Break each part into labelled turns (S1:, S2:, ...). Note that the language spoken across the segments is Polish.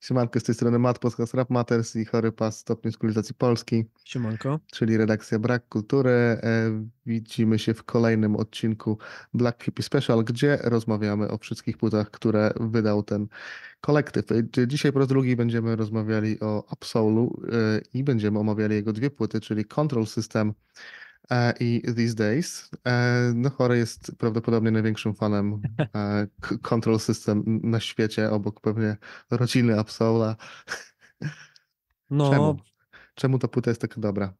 S1: Siemanko, z tej strony Mat podcast Rap Matters i Chory Pas Stopniu Skulizacji Polski. Siemanko. Czyli redakcja Brak Kultury. E, widzimy się w kolejnym odcinku Black Hippie Special, gdzie rozmawiamy o wszystkich płytach, które wydał ten kolektyw. E, dzisiaj po raz drugi będziemy rozmawiali o Absolu e, i będziemy omawiali jego dwie płyty, czyli Control System E, i These Days. E, no, Chore jest prawdopodobnie największym fanem e, Control System na świecie, obok pewnie rodziny Absola. No. Czemu? Czemu ta płyta jest taka dobra?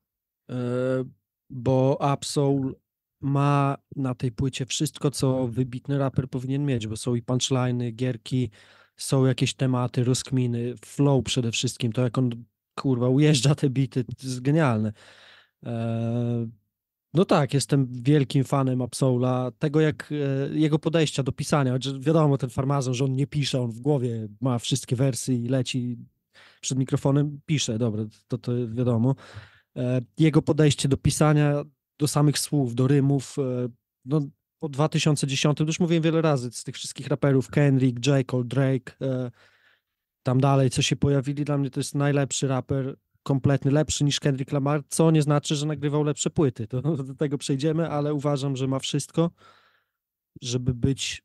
S2: Bo Absol ma na tej płycie wszystko, co wybitny raper powinien mieć, bo są i punchliney gierki, są jakieś tematy, rozkminy, flow przede wszystkim, to jak on kurwa ujeżdża te bity, to jest genialne. No tak, jestem wielkim fanem Absola, tego jak e, jego podejścia do pisania, Choć wiadomo ten farmazon, że on nie pisze, on w głowie ma wszystkie wersy i leci przed mikrofonem, pisze, dobra, to, to wiadomo. E, jego podejście do pisania, do samych słów, do rymów, e, no po 2010, już mówiłem wiele razy, z tych wszystkich raperów, Kendrick, J. Cole, Drake, e, tam dalej, co się pojawili, dla mnie to jest najlepszy raper kompletny, lepszy niż Kendrick Lamar, co nie znaczy, że nagrywał lepsze płyty. To, do tego przejdziemy, ale uważam, że ma wszystko, żeby być.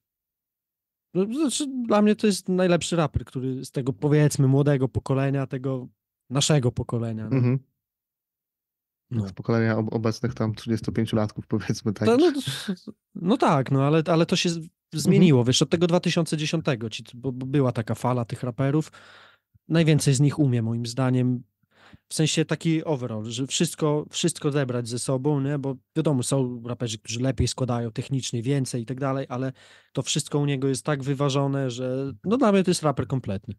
S2: No, znaczy, dla mnie to jest najlepszy raper, który z tego powiedzmy młodego pokolenia, tego naszego pokolenia. No. Mhm.
S1: No. Z pokolenia obecnych tam 35-latków, powiedzmy tak. To, no,
S2: no, tak, no ale, ale to się zmieniło. Mhm. Wiesz, od tego 2010, bo, bo była taka fala tych raperów. Najwięcej z nich umie, moim zdaniem w sensie taki overall, że wszystko, wszystko zebrać ze sobą, nie? bo wiadomo, są raperzy, którzy lepiej składają technicznie, więcej i tak dalej, ale to wszystko u niego jest tak wyważone, że no dla mnie to jest raper kompletny.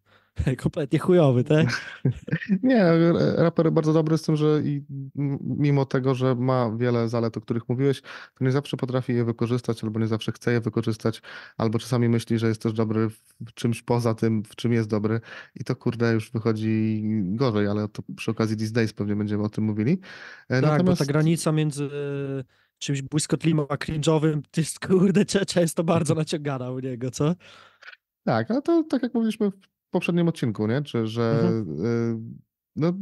S1: Kompletnie chujowy, tak? Nie, raper bardzo dobry z tym, że i mimo tego, że ma wiele zalet, o których mówiłeś, to nie zawsze potrafi je wykorzystać, albo nie zawsze chce je wykorzystać, albo czasami myśli, że jest też dobry w czymś poza tym, w czym jest dobry i to kurde już wychodzi gorzej, ale to przy okazji These Days pewnie będziemy o tym mówili.
S2: E, tak, Natomiast... bo ta granica między czymś błyskotliwym, a cringe'owym, to jest kurde często bardzo mhm. naciągana u niego, co? Tak, ale to tak jak mówiliśmy w poprzednim
S1: odcinku, nie? Czy, że mhm. y, no,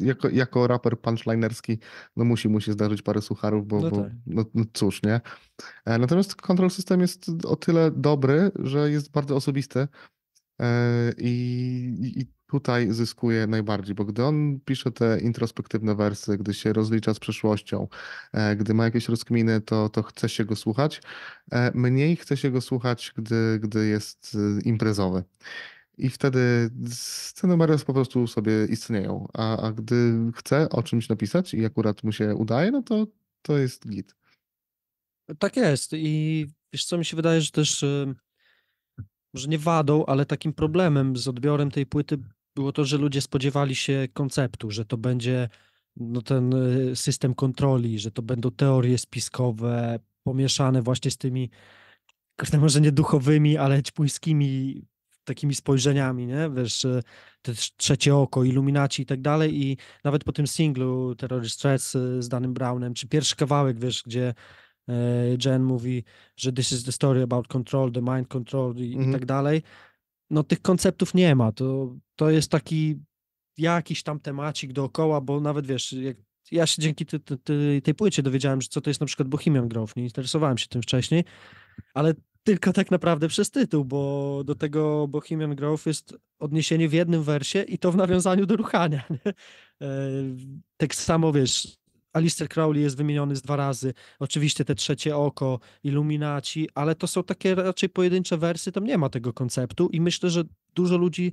S1: jako, jako raper punchlinerski no musi mu się zdarzyć parę sucharów, bo, no, bo tak. no, no cóż, nie? E, natomiast control system jest o tyle dobry, że jest bardzo osobisty e, i, i tutaj zyskuje najbardziej, bo gdy on pisze te introspektywne wersy, gdy się rozlicza z przeszłością, e, gdy ma jakieś rozkminy, to, to chce się go słuchać. E, mniej chce się go słuchać, gdy, gdy jest e, imprezowy. I wtedy te numery po prostu sobie istnieją. A, a gdy chce o czymś napisać i akurat mu się udaje, no to to jest git.
S2: Tak jest. I wiesz co, mi się wydaje, że też może nie wadą, ale takim problemem z odbiorem tej płyty było to, że ludzie spodziewali się konceptu, że to będzie no, ten e, system kontroli, że to będą teorie spiskowe pomieszane właśnie z tymi, kurde, może nie duchowymi, ale ćpuńskimi takimi spojrzeniami, nie? Wiesz, e, te trzecie oko, iluminaci i tak dalej i nawet po tym singlu Terrorist Threats e, z Danym Brownem, czy pierwszy kawałek, wiesz, gdzie Jen mówi, że this is the story about control, the mind control i, mm -hmm. i mhm. tak dalej, no tych konceptów nie ma. To, to jest taki jakiś tam temacik dookoła, bo nawet wiesz, jak, ja się dzięki ty, ty, ty, tej płycie dowiedziałem, że co to jest na przykład Bohemian Grove. Nie interesowałem się tym wcześniej, ale tylko tak naprawdę przez tytuł, bo do tego Bohemian Grove jest odniesienie w jednym wersie i to w nawiązaniu do ruchania. Nie? E, tak samo wiesz, Alistair Crowley jest wymieniony z dwa razy, oczywiście te trzecie oko, iluminaci, ale to są takie raczej pojedyncze wersy, tam nie ma tego konceptu i myślę, że dużo ludzi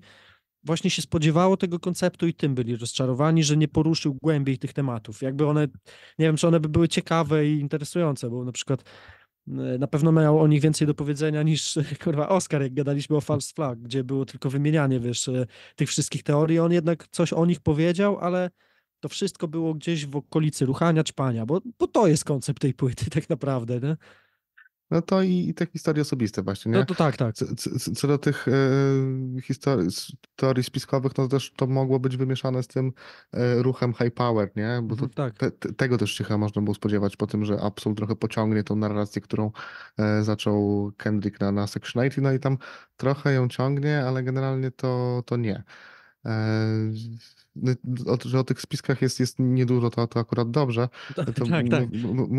S2: właśnie się spodziewało tego konceptu i tym byli rozczarowani, że nie poruszył głębiej tych tematów. Jakby one, nie wiem, czy one by były ciekawe i interesujące, bo na przykład e, na pewno miał o nich więcej do powiedzenia niż kurwa Oscar, jak gadaliśmy o False Flag, gdzie było tylko wymienianie, wiesz, e, tych wszystkich teorii. On jednak coś o nich powiedział, ale to wszystko było gdzieś w okolicy ruchania, czpania, bo, bo to jest koncept tej płyty tak naprawdę. Nie? No to i, i te historie osobiste właśnie, nie? No to
S1: tak, tak. Co, co, do tych e, historii, teorii spiskowych, no też to mogło być wymieszane z tym e, ruchem high power, nie? Bo to, no tak. te, te, tego też się chyba można było spodziewać po tym, że Absol trochę pociągnie tą narrację, którą e, zaczął Kendrick na, na Section 80, no i tam trochę ją ciągnie, ale generalnie to, to nie. E, no, o, że o tych spiskach jest, jest niedużo, to, to akurat dobrze. To tak, tak.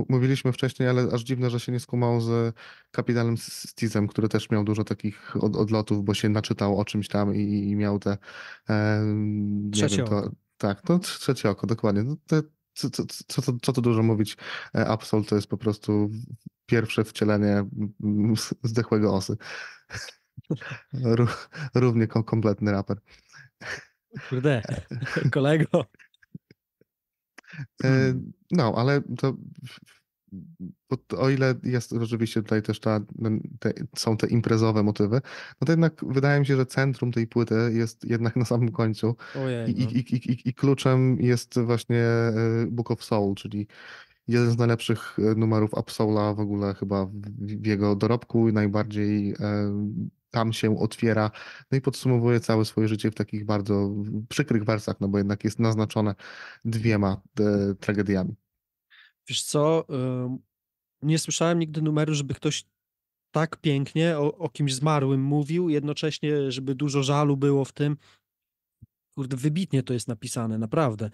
S1: Mówiliśmy wcześniej, ale aż dziwne, że się nie skumał z kapitalnym Stizem, który też miał dużo takich od, odlotów, bo się naczytał o czymś tam i, i miał te. E, trzecie wiem, to, Tak, trzecie oko, dokładnie. No, te, co, co, co, co tu dużo mówić, e, Absol to jest po prostu pierwsze wcielenie zdechłego osy. Równie kompletny raper.
S2: Kurde, kolego.
S1: E, no, ale to o ile jest rzeczywiście tutaj też ta, te, są te imprezowe motywy, no to jednak wydaje mi się, że centrum tej płyty jest jednak na samym końcu Ojej, I, no. i, i, i, kluczem jest właśnie e, Book of Soul, czyli jeden z najlepszych e, numerów Absola w ogóle chyba w, w jego dorobku i najbardziej tam się otwiera, no i podsumowuje całe swoje życie w takich bardzo przykrych wersach, no bo jednak jest naznaczone dwiema e, tragediami.
S2: Wiesz co, nie słyszałem nigdy numeru, żeby ktoś tak pięknie o, o kimś zmarłym mówił, jednocześnie, żeby dużo żalu było w tym. Kurde, wybitnie to jest napisane, naprawdę.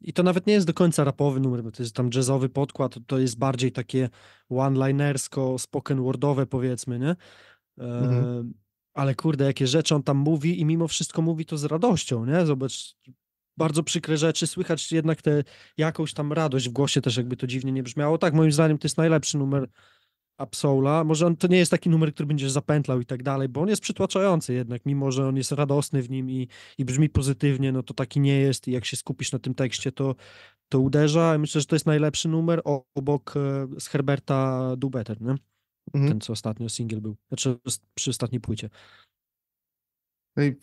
S2: I to nawet nie jest do końca rapowy numer, bo to jest tam jazzowy podkład, to jest bardziej takie one-linersko, spoken wordowe powiedzmy, nie? Mhm. Ale kurde, jakie rzeczy on tam mówi i mimo wszystko mówi to z radością, nie? Zobacz, bardzo przykre rzeczy, słychać jednak tę jakąś tam radość w głosie też, jakby to dziwnie nie brzmiało. Tak, moim zdaniem to jest najlepszy numer Absola. Może on to nie jest taki numer, który będziesz zapętlał i tak dalej, bo on jest przytłaczający jednak, mimo że on jest radosny w nim i, i brzmi pozytywnie, no to taki nie jest i jak się skupisz na tym tekście, to, to uderza. Myślę, że to jest najlepszy numer obok e, z Herberta Do Better, nie? Mhm. Ten, co ostatnio single był. Znaczy przy ostatniej płycie.
S1: No i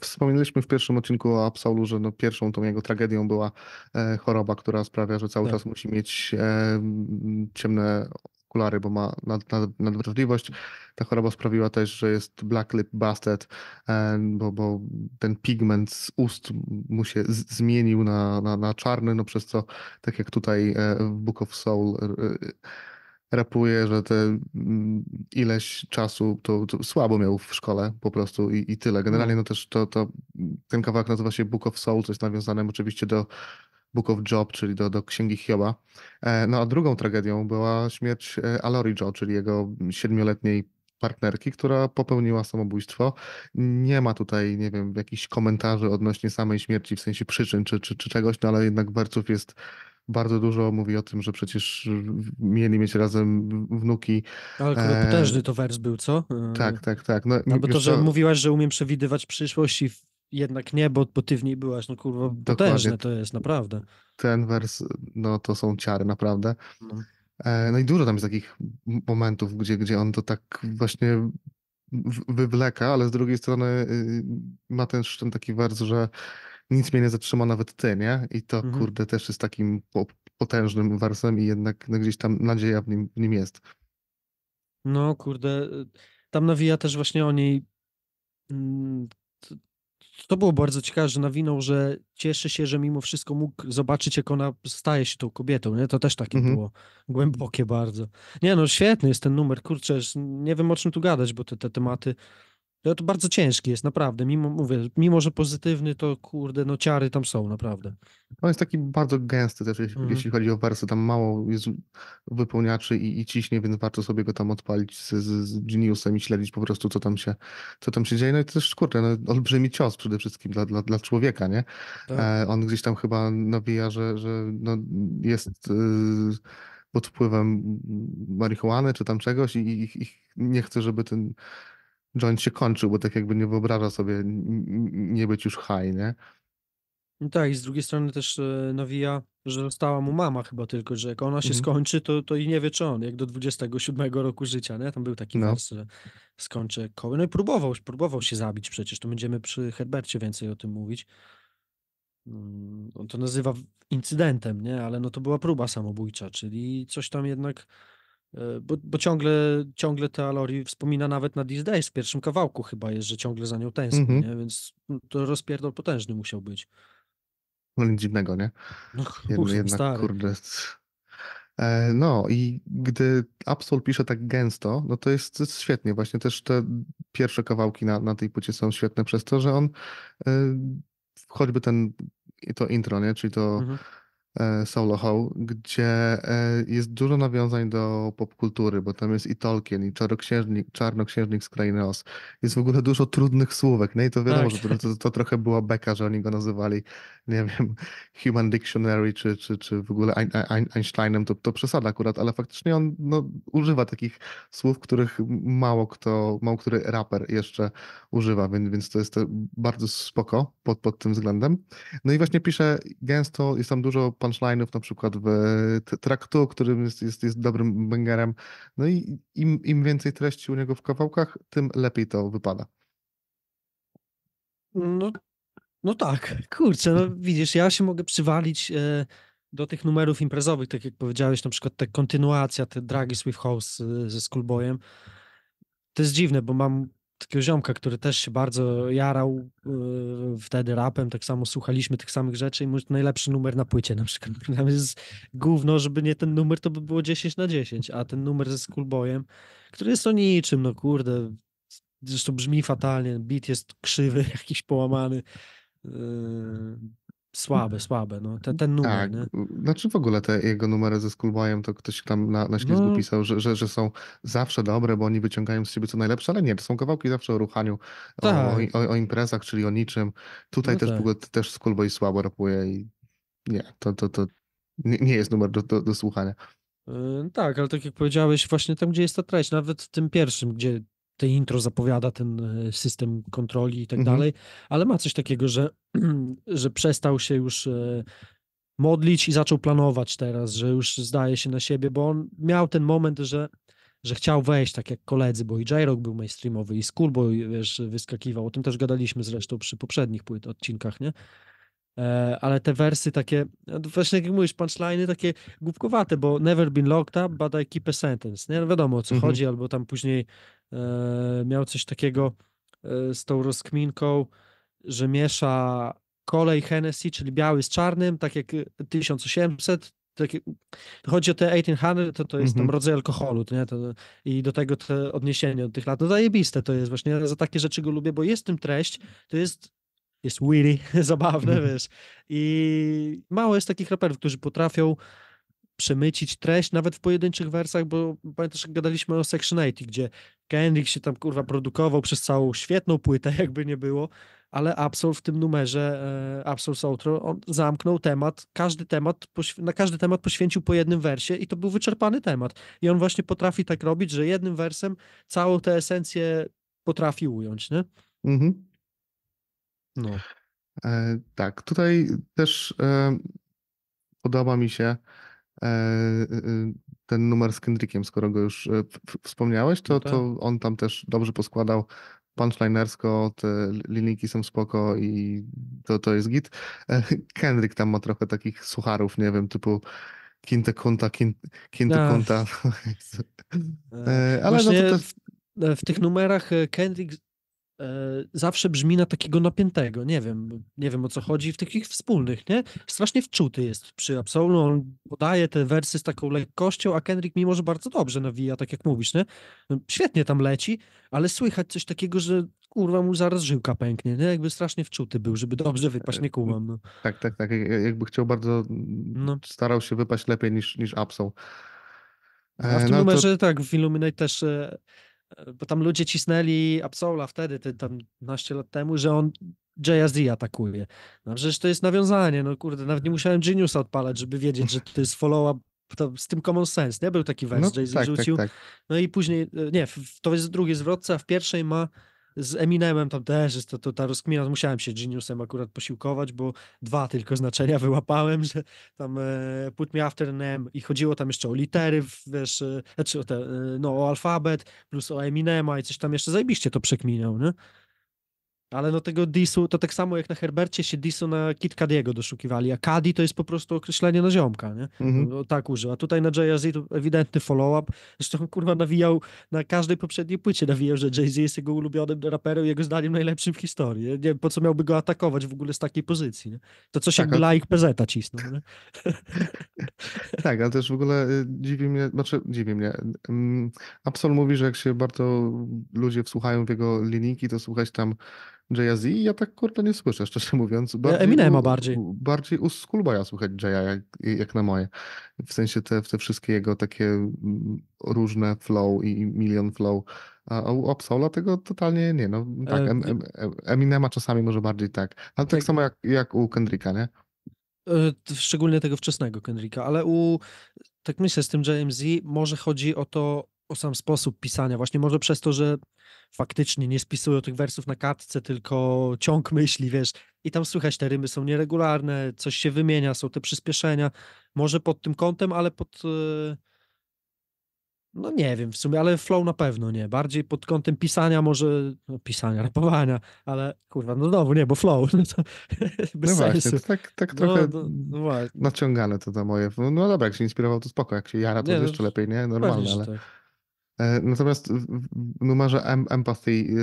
S1: wspominaliśmy w pierwszym odcinku o Absolu, że no pierwszą tą jego tragedią była e, choroba, która sprawia, że cały tak. czas musi mieć e, ciemne okulary, bo ma nad, nad, nadwrażliwość. Ta choroba sprawiła też, że jest black lip busted, e, bo, bo ten pigment z ust mu się z, zmienił na, na, na czarny, no przez co, tak jak tutaj e, w Book of Soul, rapuje, że te mm, ileś czasu to, to, słabo miał w szkole po prostu i, i tyle. Generalnie no też to, to, ten kawałek nazywa się Book of Soul, co jest nawiązanym oczywiście do Book of Job, czyli do, do Księgi Hioba. E, no a drugą tragedią była śmierć e, Alori Joe, czyli jego siedmioletniej partnerki, która popełniła samobójstwo. Nie ma tutaj, nie wiem, jakichś komentarzy odnośnie samej śmierci, w sensie przyczyn czy, czy, czy czegoś, no ale jednak barców jest bardzo dużo mówi o tym, że przecież mieli mieć razem wnuki.
S2: Ale e... potężny to wers był, co? E, tak, tak, tak. No, Albo to, że co... mówiłaś, że umiem przewidywać przyszłość i jednak nie, bo, bo ty w niej byłaś, no kurwa, Dokładnie. potężne to jest, naprawdę.
S1: Ten wers, no to są ciary, naprawdę. No. E, no i dużo tam jest takich momentów, gdzie, gdzie on to tak właśnie wywleka, ale z drugiej strony y, ma też ten taki wers, że nic mnie nie zatrzyma nawet ty, nie? I to mhm. kurde też jest takim potężnym warsem i jednak no, gdzieś tam nadzieja w nim, w nim jest.
S2: No kurde, y, tam nawija też właśnie o niej to mm, było bardzo ciekawe, że nawinął, że cieszy się, że mimo wszystko mógł zobaczyć, jak ona staje się tą kobietą. Nie? To też takie mhm. było głębokie bardzo. Nie no, świetny jest ten numer, kurczę, nie wiem o czym tu gadać, bo te, te tematy no to bardzo ciężki jest, naprawdę. Mimo, mówię, mimo, że pozytywny, to kurde, no ciary tam są, naprawdę. On jest taki bardzo gęsty też, jeśli mhm.
S1: chodzi o wersję. Tam mało jest wypełniaczy i, i ciśnie, więc warto sobie go tam odpalić z, z, Geniusem i śledzić po prostu, co tam się, co tam się dzieje. No i to też, kurde, no, olbrzymi cios przede wszystkim dla, dla, dla człowieka, nie? Tak. E, on gdzieś tam chyba nawija, że, że no, jest... Yy pod wpływem marihuany czy tam czegoś i, i, i, nie chcę, żeby ten Joint się kończył, bo tak jakby nie wyobraża sobie nie być już high, nie?
S2: No tak, i z drugiej strony też e, nawija, że została mu mama chyba tylko, że jak ona się mhm. skończy, to, to i nie wie czy on, jak do 27 roku życia, nie? Tam był taki no. wers, że skończę koły. No i próbował, próbował się zabić przecież, to będziemy przy Herbercie więcej o tym mówić. Mm, on to nazywa incydentem, nie? Ale no to była próba samobójcza, czyli coś tam jednak E, bo, bo ciągle, ciągle te Lori wspomina nawet na These Days w pierwszym kawałku chyba jest, że ciągle za nią tęskni, mm -hmm. więc no, to rozpierdol potężny musiał być.
S1: No nic dziwnego, nie? No, Jed, jednak, kurde... E, no i gdy Absol pisze tak gęsto, no to jest, jest, świetnie. Właśnie też te pierwsze kawałki na, na tej płycie są świetne przez to, że on e, choćby ten, to intro, nie? Czyli to... Mm -hmm E, solo Ho, gdzie e, jest dużo nawiązań do popkultury, bo tam jest i Tolkien, i Czarnoksiężnik, Czarnoksiężnik z Krainy Os. Jest w ogóle dużo trudnych słówek, no i to wiadomo, tak. że to, to, to, trochę była beka, że oni go nazywali, nie wiem, Human Dictionary, czy, czy, czy w ogóle Einsteinem, to, to przesada akurat, ale faktycznie on no, używa takich słów, których mało kto, mało który raper jeszcze używa, więc, więc to jest bardzo spoko pod, pod tym względem. No i właśnie pisze gęsto, jest tam dużo punchline'ów na przykład w traktu, który jest, jest, jest dobrym bęgerem. No i im, im więcej treści u niego w kawałkach, tym lepiej to wypada.
S2: No, no tak, kurczę, no widzisz, ja się mogę przywalić e, do tych numerów imprezowych, tak jak powiedziałeś, na przykład ta kontynuacja, te dragi Swift House e, ze Schoolboyem. To jest dziwne, bo mam takiego ziomka, który też się bardzo jarał yy, wtedy rapem, tak samo słuchaliśmy tych samych rzeczy i może najlepszy numer na płycie na przykład. Tam jest gówno, żeby nie ten numer, to by było 10 na 10, a ten numer ze Schoolboyem, który jest o niczym, no kurde, zresztą brzmi fatalnie, beat jest krzywy, jakiś połamany. Yy, Słabe, mhm. słabe, no ten, ten numer. Tak,
S1: nie? znaczy w ogóle te jego numery ze Skullboyem, to ktoś tam na, na ślizgu no. pisał, że, że, że są zawsze dobre, bo oni wyciągają z siebie co najlepsze, ale nie, to są kawałki zawsze o ruchaniu, tak. o, o, o, imprezach, czyli o niczym. Tutaj no też tak. w ogóle też Schoolboy słabo rapuje i nie, to, to, to nie, nie jest numer do, do, do słuchania.
S2: Yy, tak, ale tak jak powiedziałeś, właśnie tam, gdzie jest ta treść, nawet w tym pierwszym, gdzie te intro zapowiada ten e, system kontroli i tak mhm. dalej, ale ma coś takiego, że, że przestał się już e, modlić i zaczął planować teraz, że już zdaje się na siebie, bo on miał ten moment, że że chciał wejść tak jak koledzy, bo i J-Rock był mainstreamowy i skurbo, wiesz, wyskakiwał. O tym też gadaliśmy zresztą przy poprzednich płyt, odcinkach, nie? E, ale te wersy takie, no właśnie jak mówisz, punchliney takie głupkowate, bo never been locked up, but I keep a sentence. Nie no wiadomo o co mhm. chodzi, albo tam później e, miał coś takiego e, z tą rozkminką, że miesza kolej Hennessy, czyli biały z czarnym, tak jak 1800, takie, chodzi o te 1800, to, to jest mm tam mhm. rodzaj alkoholu to nie? To, i do tego te odniesienie od tych lat. No zajebiste to jest właśnie, ja za takie rzeczy go lubię, bo jest w tym treść, to jest jest Willy, zabawne, mhm. wiesz. I mało jest takich raperów, którzy potrafią przemycić treść, nawet w pojedynczych wersach, bo pamiętasz, jak gadaliśmy o Section 80, gdzie Kendrick się tam, kurwa, produkował przez całą świetną płytę, jakby nie było, ale Absol w tym numerze, e, Absol Outro, on zamknął temat, każdy temat, na każdy temat poświęcił po jednym wersie i to był wyczerpany temat. I on właśnie potrafi tak robić, że jednym wersem całą tę esencję potrafi ująć, nie? Mhm.
S1: No. E, tak, tutaj też e, podoba mi się e, ten numer z Kendrickiem, skoro go już wspomniałeś, to, no to tak. on tam też dobrze poskładał punchlinersko, te linijki są spoko i to, to jest git. Kendrick tam ma trochę takich sucharów, nie wiem, typu Kinte Kunta, Kinte Kunta. Ale no to też...
S2: W tych numerach Kendrick E, zawsze brzmi na takiego napiętego, nie wiem, nie wiem o co chodzi, w takich wspólnych, nie? Strasznie wczuty jest przy Absolu, on podaje te wersy z taką lekkością, a Kendrick mimo, że bardzo dobrze nawija, tak jak mówisz, nie? No, świetnie tam leci, ale słychać coś takiego, że kurwa mu zaraz żyłka pęknie, nie? Jakby strasznie wczuty był, żeby dobrze wypaść, nie kumam. No.
S1: Tak, tak, tak, jakby chciał bardzo, no. starał się wypaść lepiej niż, niż Absol.
S2: A w e, tym no numerze to... tak, w Illuminate też e, E, bo tam ludzie cisnęli Absola wtedy, ty, tam 12 lat temu, że on Z atakuje. No przecież to jest nawiązanie, no kurde, nawet nie musiałem Geniusa odpalać, żeby wiedzieć, że to jest follow-up z tym common sense, nie? Był taki wers, no, Jay-Z tak, tak, rzucił. Tak, tak. No i później, e, nie, to jest drugi drugiej zwrotce, a w pierwszej ma z Eminemem tam też jest to, to ta rozkmina, no musiałem się Geniusem akurat posiłkować, bo dwa tylko znaczenia wyłapałem, że tam e, put me after an M i chodziło tam jeszcze o litery, wiesz, e, znaczy o te, e, no o alfabet, plus o Eminema i coś tam jeszcze zajebiście to przekminiał, nie? Ale no tego disu, to tak samo jak na Herbercie się disu na Kit Kadiego doszukiwali, a Kadi to jest po prostu określenie na ziomka, nie? Mm -hmm. Tak używa. Tutaj na Jay-Z to ewidentny follow-up. Zresztą kurwa nawijał, na każdej poprzedniej płycie nawijał, że Jay-Z jest jego ulubionym raperem, jego zdaniem najlepszym w historii. Nie wiem, po co miałby go atakować w ogóle z takiej pozycji, nie? To coś tak, jakby a... laik PZ-a cisnął, nie?
S1: tak, ale też w ogóle y, dziwi mnie, znaczy dziwi mnie, mm, Absol mówi, że jak się bardzo ludzie wsłuchają w jego linijki, to słuchać tam jay z ja tak kurde nie słyszę, szczerze mówiąc. Bardziej, Eminema bardziej. Bardziej u ja słychać Jaya jak, jak, na moje. W sensie te, te wszystkie jego takie mm, różne flow i milion flow. A u Absola tego totalnie nie. No, tak, e, em, Eminema czasami może bardziej tak. Ale tak, tak samo jak, jak u Kendricka, nie?
S2: E, szczególnie tego wczesnego Kendricka, ale u, tak myślę, z tym JMZ może chodzi o to, o sam sposób pisania, właśnie może przez to, że faktycznie nie spisują tych wersów na kartce, tylko ciąg myśli, wiesz, i tam słychać te rymy są nieregularne, coś się wymienia, są te przyspieszenia, może pod tym kątem, ale pod... E, no nie wiem w sumie, ale flow na pewno nie. Bardziej pod kątem pisania może, no pisania, rapowania, ale kurwa, no znowu nie, bo flow. No, to, bez no sensu. właśnie, to tak, tak no, trochę no, no, naciągane
S1: to to moje. No, no dobra, jak się inspirował, to spoko, jak się jara, to nie, no lepiej, nie? Normalne, ale... Tak. E, natomiast w numerze Empathy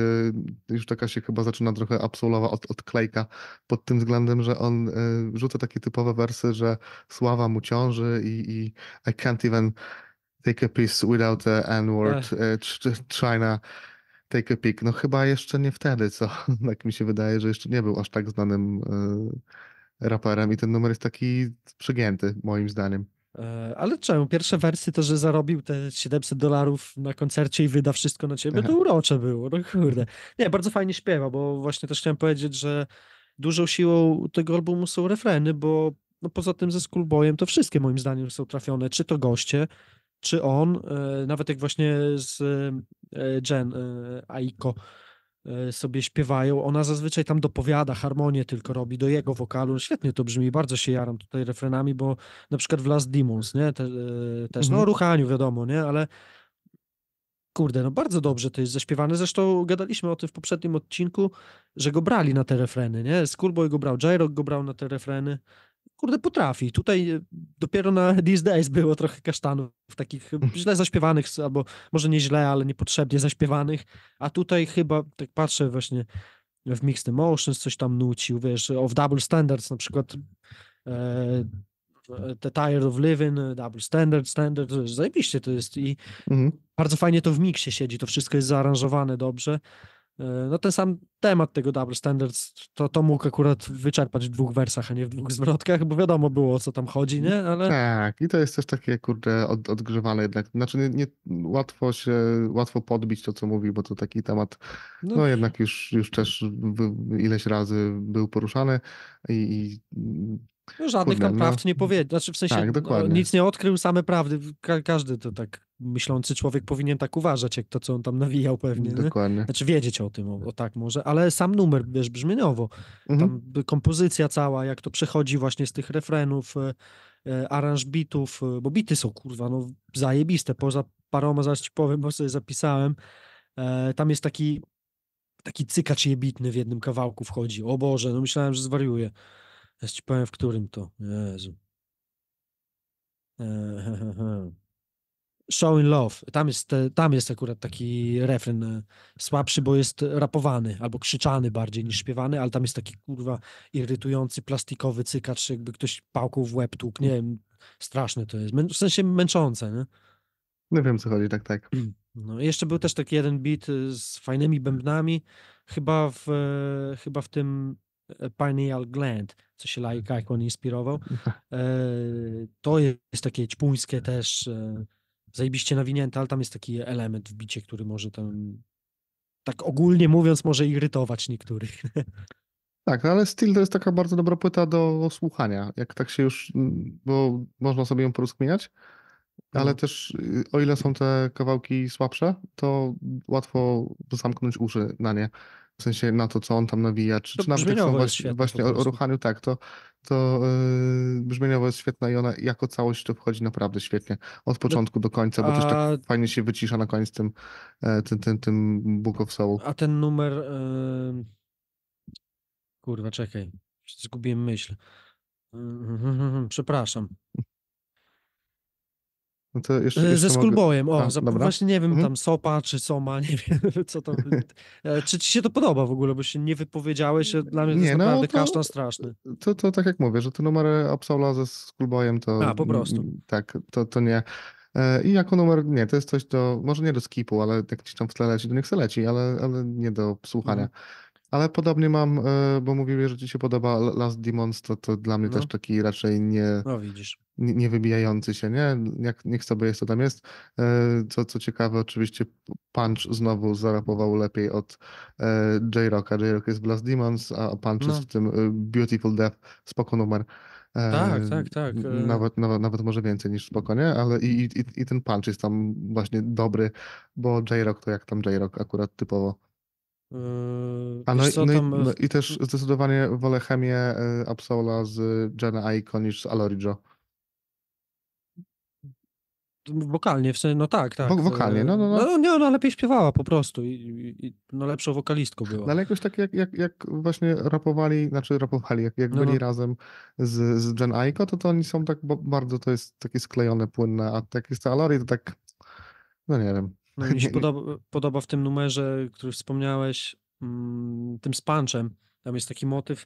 S1: e, już taka się chyba zaczyna trochę absolowa od, odklejka pod tym względem, że on e, rzuca takie typowe wersy, że sława mu ciąży i, i I can't even take a piece without the N-word, China take a pic. No chyba jeszcze nie wtedy, co tak mi się wydaje, że jeszcze nie był aż tak znanym raperem i ten numer jest taki przegięty moim zdaniem.
S2: E, ale czemu? Pierwsze wersje to, że zarobił te 700 dolarów na koncercie i wyda wszystko na ciebie, to urocze było, no kurde. Nie, bardzo fajnie śpiewa, bo właśnie też chciałem powiedzieć, że dużą siłą tego albumu są refreny, bo no poza tym ze Schoolboyem to wszystkie moim zdaniem są trafione, czy to goście, czy on, e, nawet jak właśnie z e, Jen Aiko, E, sobie śpiewają. Ona zazwyczaj tam dopowiada, harmonię tylko robi do jego wokalu. Świetnie to brzmi, bardzo się jaram tutaj refrenami, bo na przykład w Last Demons, nie? Te, e, też, no o mhm. ruchaniu wiadomo, nie? Ale kurde, no bardzo dobrze to jest zaśpiewane. Zresztą gadaliśmy o tym w poprzednim odcinku, że go brali na te refreny, nie? Skullboy go brał, J-Rock go brał na te refreny kurde, potrafi. Tutaj e, dopiero na These Days było trochę kasztanów takich mhm. źle zaśpiewanych, albo może nie źle, ale niepotrzebnie zaśpiewanych, a tutaj chyba, tak patrzę właśnie w Mixed Emotions coś tam nucił, wiesz, of Double Standards na przykład e, e The Tired of Living, Double Standard, Standard, zajebiście to jest i mhm. bardzo fajnie to w miksie siedzi, to wszystko jest zaaranżowane dobrze. E, no ten sam temat tego double standards, to, to mógł akurat wyczerpać w dwóch wersach, a nie w dwóch zwrotkach, bo wiadomo było o co tam chodzi, nie? Ale...
S1: Tak, i to jest też takie, kurde, od, odgrzewane jednak. Znaczy nie, nie, łatwo się, łatwo podbić to, co mówi, bo to taki temat, no, no jednak już, już też ileś razy był poruszany i, i
S2: no żadnych Kurde, tam no. prawd no, nie powiedział. Znaczy w sensie tak, no, dokładnie. nic nie odkrył, same prawdy. Ka każdy to tak myślący człowiek powinien tak uważać, jak to, co on tam nawijał pewnie. Dokładnie. Nie? Znaczy wiedzieć o tym, o, o, tak może, ale sam numer, wiesz, brzmieniowo. Mhm. Tam kompozycja cała, jak to przechodzi właśnie z tych refrenów, e, e aranż bitów, e, bo bity są, kurwa, no zajebiste. Poza paroma, zaraz ci powiem, bo sobie zapisałem. E, tam jest taki taki cykacz jebitny w jednym kawałku wchodzi. O Boże, no myślałem, że zwariuję. Ja ci powiem, w którym to. Jezu. Show in Love. Tam jest, tam jest akurat taki refren e, słabszy, bo jest rapowany albo krzyczany bardziej niż mhm. śpiewany, ale tam jest taki kurwa irytujący plastikowy cykacz, jakby ktoś pałką w łeb tłuk. Nie mm. wiem, straszne to jest. W sensie męczące, nie?
S1: No wiem, co chodzi, tak, tak.
S2: No, jeszcze był też taki jeden beat e, z fajnymi bębnami, chyba w, e, chyba w tym E, pineal gland, co się mm. Lajka Aikon inspirował. Tak. E, to jest takie ćpuńskie też, e, zajebiście nawinięte, ale tam jest taki element w bicie, który może tam, tak ogólnie mówiąc, może irytować niektórych.
S1: Tak, no ale Steel to jest taka bardzo dobra płyta do słuchania, jak tak się już, mm, bo można sobie ją porozkminiać, no. ale no. też y, o ile są te kawałki słabsze, to łatwo zamknąć uszy na nie w sensie na to, co on tam nawija, czy, czy nawet jak są właśnie, właśnie o, o ruchaniu, tak, to, to yy, brzmieniowo jest świetna i ona jako całość to wchodzi naprawdę świetnie, od no początku no, do końca, bo a... też tak fajnie się wycisza na koniec tym, e, tym, tym, tym Book of Soul.
S2: A ten numer, yy... kurwa, czekaj, zgubiłem myśl. Mm, przepraszam.
S1: No to jeszcze, e, jeszcze Ze Skullboyem, o, A, właśnie nie wiem, mhm. tam
S2: Sopa czy Soma, nie wiem, co tam. E, czy ci się to podoba w ogóle, bo się nie wypowiedziałeś, dla mnie to nie, jest no, to, kasztan straszny.
S1: To, to tak jak mówię, że te numery Absola ze Skullboyem to... A, po prostu. Tak, to, to nie... E, I jako numer, nie, to jest coś do, może nie do skipu, ale jak ci tam w tle leci, do niech se leci, ale, ale nie do słuchania. Mhm. Ale podobnie mam, e, bo mówiłeś, że ci się podoba Last Demons, to, to dla mnie no. też taki raczej nie, no, widzisz. nie, nie wybijający się, nie? Jak, niech sobie jest, to tam jest. E, co, co ciekawe, oczywiście Punch znowu zarapował lepiej od e, J-Rocka. J-Rock jest w Last Demons, a Punch no. jest w tym Beautiful Death, spoko numer. Tak, tak, tak. Nawet, nawet, nawet, może więcej niż spokojnie, ale i, i, i ten punch jest tam właśnie dobry, bo J-Rock to jak tam J-Rock akurat typowo. A no, co, no, tam... E, no, i, też zdecydowanie wolę chemię e, Absola z Jenna Aiko niż z Alorijo.
S2: Wokalnie, w sensie, no tak, tak. Wok wokalnie, e, no, no, no, no. no nie, ona lepiej śpiewała po prostu i, i no, lepszą wokalistką była. No, ale jakoś tak jak, jak, jak właśnie
S1: rapowali, znaczy rapowali, jak, jak no, byli no. razem z, z Jen Aiko, to, to oni są tak bardzo, to jest takie sklejone, płynne, a tak jest to Alori, to tak, no nie wiem. No, mi się podoba,
S2: podoba w tym numerze, który wspomniałeś, mm, tym spanczem. Tam jest taki motyw,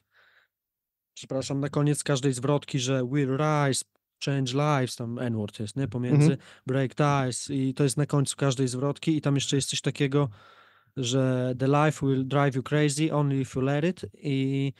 S2: przepraszam, na koniec każdej zwrotki, że we'll rise, change lives, tam N-word jest, nie? Mhm. Pomiędzy break ties i to jest na końcu każdej zwrotki i tam jeszcze jest coś takiego, że the life will drive you crazy only if you let it i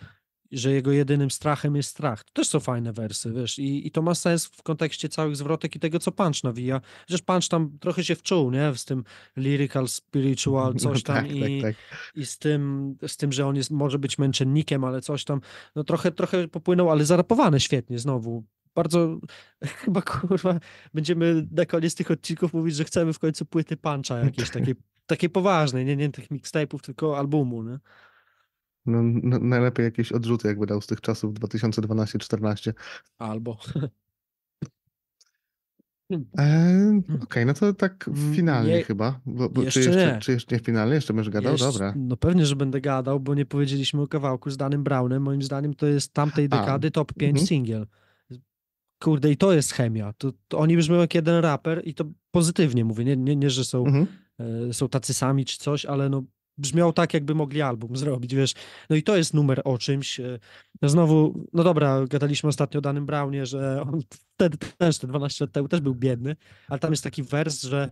S2: że jego jedynym strachem jest strach. To też są fajne wersy, wiesz, i, i to ma sens w kontekście całych zwrotek i tego, co Punch nawija. Przecież Punch tam trochę się wczuł, nie, z tym lyrical, spiritual, coś tam no, tak, i, tak, tak. i z, tym, z tym, że on jest, może być męczennikiem, ale coś tam, no trochę, trochę popłynął, ale zarapowane świetnie znowu bardzo chyba kurwa będziemy na koniec tych odcinków mówić, że chcemy w końcu płyty puncha jakiejś tak. takiej, takiej poważnej, nie, nie tych mixtape'ów, tylko albumu, nie?
S1: No, no, najlepiej jakieś odrzuty, jakby dał z tych czasów 2012-14.
S2: Albo. E,
S1: hmm. Okej, okay, no to tak finalnie nie, chyba. Bo, bo jeszcze czy, jeszcze, nie. czy jeszcze nie finalnie? Jeszcze będziesz gadał? Jeszcze, Dobra.
S2: No pewnie, że będę gadał, bo nie powiedzieliśmy o kawałku z Danym Brownem. Moim zdaniem to jest tamtej dekady A. top 5 mhm. single. Kurde, i to jest chemia. To, to oni brzmią jak jeden raper i to pozytywnie mówię. Nie, nie, nie że są, mhm. E, są tacy sami czy coś, ale no brzmiał tak, jakby mogli album zrobić, wiesz. No i to jest numer o czymś. E, znowu, no dobra, gadaliśmy ostatnio o Danym Brownie, że on wtedy też, te 12 lat temu też był biedny, ale tam jest taki wers, że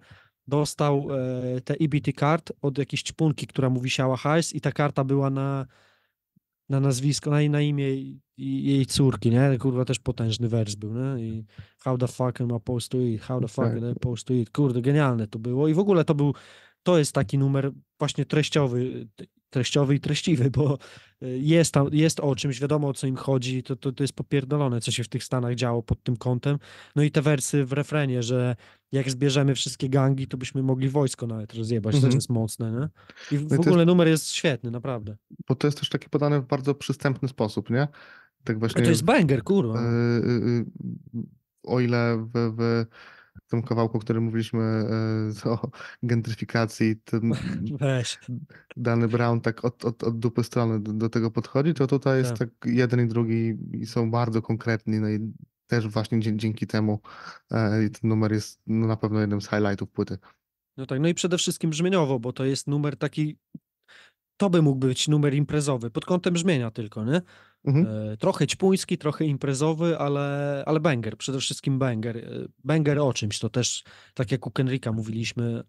S2: dostał e, te EBT kart od jakiejś czpunki, która mu wisiała hajs i ta karta była na, na nazwisko, na, na imię jej córki, nie? Kurwa, też potężny wers był, nie? I how the fuck am I supposed to eat? How the fuck tak. am I supposed to eat? Kurde, genialne to było i w ogóle to był to jest taki numer właśnie treściowy, treściowy i treściwy, bo e, jest, tam, jest o czymś, wiadomo o co im chodzi, to, to, to jest popierdolone, co się w tych Stanach działo pod tym kątem. No i te wersy w refrenie, że jak zbierzemy wszystkie gangi, to byśmy mogli wojsko nawet rozjebać, mm -hmm. to mhm. jest mocne, nie? I w, no w ogóle jest, numer jest świetny, naprawdę.
S1: Bo to jest też taki podany w bardzo przystępny sposób, nie? Tak właśnie... to jest
S2: banger, kurwa.
S1: Yy, yy, o ile w, w w tym kawałku, o którym mówiliśmy e, o gentryfikacji, ten Weź. Dany Brown tak od, od, od dupy strony do, do tego podchodzi, to tutaj jest tak. tak jeden i drugi i są bardzo konkretni, no i też właśnie dzięki temu e, ten numer jest no, na pewno jednym z highlightów płyty.
S2: No tak, no i przede wszystkim brzmieniowo, bo to jest numer taki, to by mógł być numer imprezowy, pod kątem brzmienia tylko, nie? Mhm. E, trochę ćpuński, trochę imprezowy, ale, ale banger, przede wszystkim banger. E, banger o czymś, to też, tak jak u Kenrika mówiliśmy,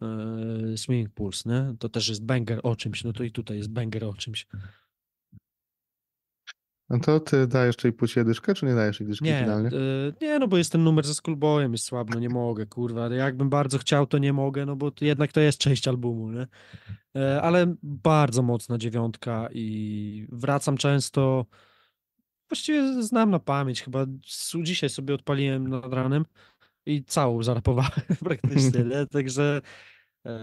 S2: e, Swimming Pulse, nie? to też jest banger o czymś, no to i tutaj jest banger o czymś.
S1: No to ty dajesz tej płycie dyszkę, czy nie dajesz jej dyszki nie, finalnie?
S2: Y, nie, no bo jest ten numer ze Skullboyem, jest słabo, nie mogę, kurwa. Jakbym bardzo chciał, to nie mogę, no bo to jednak to jest część albumu, nie? Y, ale bardzo mocna dziewiątka i wracam często właściwie znam na pamięć, chyba dzisiaj sobie odpaliłem nad ranem i całą zarapowałem praktycznie, także e,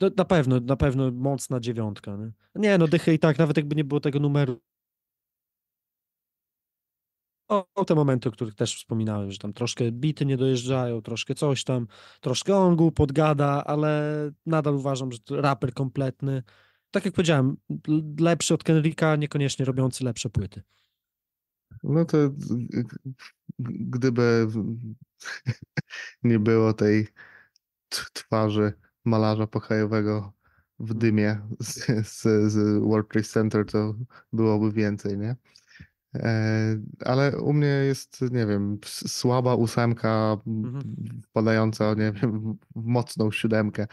S2: no, na pewno, na pewno mocna dziewiątka. Nie? nie no dychę i tak, nawet jakby nie było tego numeru o te momenty, o których też wspominałem, że tam troszkę bity nie dojeżdżają, troszkę coś tam, troszkę ongu podgada, ale nadal uważam, że raper kompletny. Tak jak powiedziałem, lepszy od Kenrika, niekoniecznie robiący lepsze płyty.
S1: No to y, gdyby nie było tej twarzy malarza pokojowego w dymie z, z, z World Trade Center, to byłoby więcej, nie? E, ale u mnie jest, nie wiem, słaba ósemka mhm. padająca, nie wiem, w mocną siódemkę.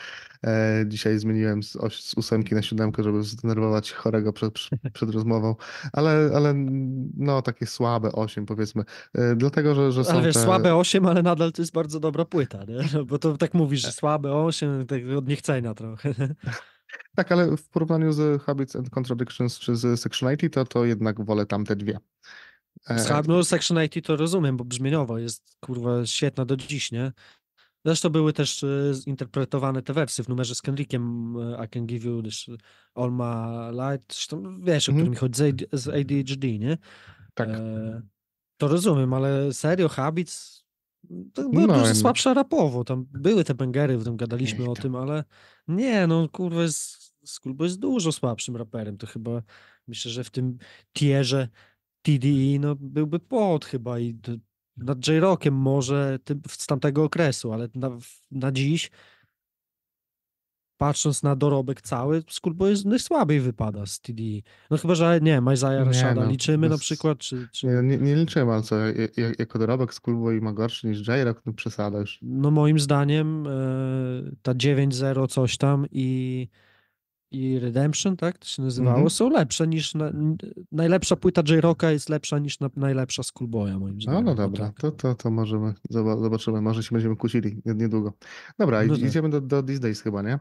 S1: E, dzisiaj zmieniłem z, z ósemki na siódemkę, żeby zdenerwować chorego przed, przed rozmową, ale, ale no takie słabe osiem powiedzmy. E, dlatego, że, że są ale wiesz, te... słabe
S2: osiem, ale nadal to jest bardzo dobra płyta, nie? bo to tak mówisz, że słabe osiem, tak od niechcenia trochę.
S1: Tak, ale w porównaniu z Habits and Contradictions czy z Section 80, to, to jednak wolę tamte dwie. E,
S2: no, Section 80 to rozumiem, bo brzmieniowo jest kurwa świetna do dziś, nie? Zresztą były też e, zinterpretowane te wersy w numerze z Kendrickiem e, I Can Give You this, All My Light, wiesz, o mhm. którym mm. chodzi z ADHD, nie? Tak. E, to rozumiem, ale serio, Habits to były no, słabsze rapowo, tam były te bęgery, w tym gadaliśmy o tym, ale nie, no kurwa, jest, Skulbo jest dużo słabszym raperem, to chyba myślę, że w tym tierze TDE no, byłby pod chyba i nad J-Rockiem może z tamtego okresu, ale na, na dziś patrząc na dorobek cały, Skullboy jest najsłabiej no, wypada z TD. No chyba, że nie, Majzaja Rashada no, liczymy na przykład, czy...
S1: czy... Nie, nie, nie, liczymy, ale co, jako dorobek Skullboy ma gorszy niż J-Rock, no przesadasz.
S2: No moim zdaniem e, ta 9-0 coś tam i i Redemption, tak to się nazywało, mhm. są lepsze niż. Na, najlepsza płyta J-Rocka jest lepsza niż na, najlepsza z Coolboya, moim zdaniem. No, no dobra, tak. to, to, to
S1: możemy, zobaczymy, może się będziemy kłócili niedługo. Dobra, no tak. idziemy tak. do, do These Days chyba, nie?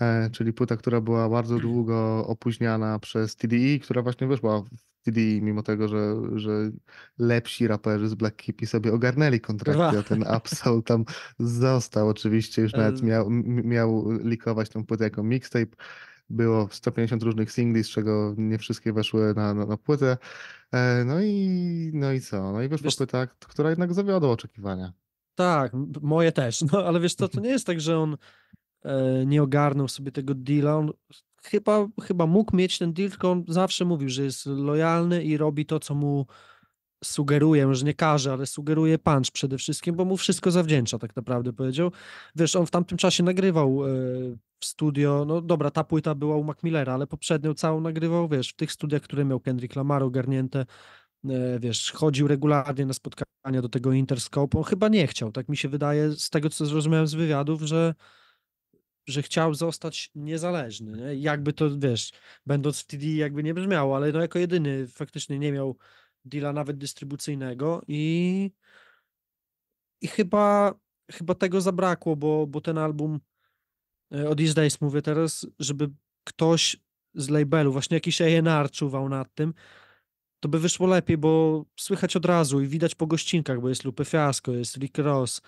S1: E, czyli płyta, która była bardzo długo opóźniana przez TDE, która właśnie wyszła w TDE, mimo tego, że, że lepsi raperzy z Black Hippie sobie ogarnęli kontrakty, a ten Absol tam został oczywiście, już nawet e, miał, miał likować tą płytę jako mixtape było 150 różnych singli, z czego nie wszystkie weszły na, na, na płytę. E, no i, no i co? No i wyszła wiesz... płyta, która jednak zawiodła oczekiwania.
S2: Tak, moje też. No ale wiesz co, to nie jest tak, że on e, nie ogarnął sobie tego deala. On chyba, chyba mógł mieć ten deal, tylko on zawsze mówił, że jest lojalny i robi to, co mu sugeruje, może nie każe, ale sugeruje punch przede wszystkim, bo mu wszystko zawdzięcza, tak naprawdę powiedział. Wiesz, on w tamtym czasie nagrywał e, studio, no dobra, ta płyta była u Macmillera, ale poprzednią całą nagrywał, wiesz, w tych studiach, które miał Kendrick Lamar ogarnięte, e, wiesz, chodził regularnie na spotkania do tego Interscope, on chyba nie chciał, tak mi się wydaje, z tego, co zrozumiałem z wywiadów, że że chciał zostać niezależny, nie? jakby to, wiesz, będąc w TD jakby nie brzmiało, ale no jako jedyny faktycznie nie miał deala nawet dystrybucyjnego i, i chyba, chyba tego zabrakło, bo, bo ten album o These Days mówię teraz, żeby ktoś z labelu, właśnie jakiś ANR czuwał nad tym, to by wyszło lepiej, bo słychać od razu i widać po gościnkach, bo jest Lupe Fiasco, jest Rick Ross,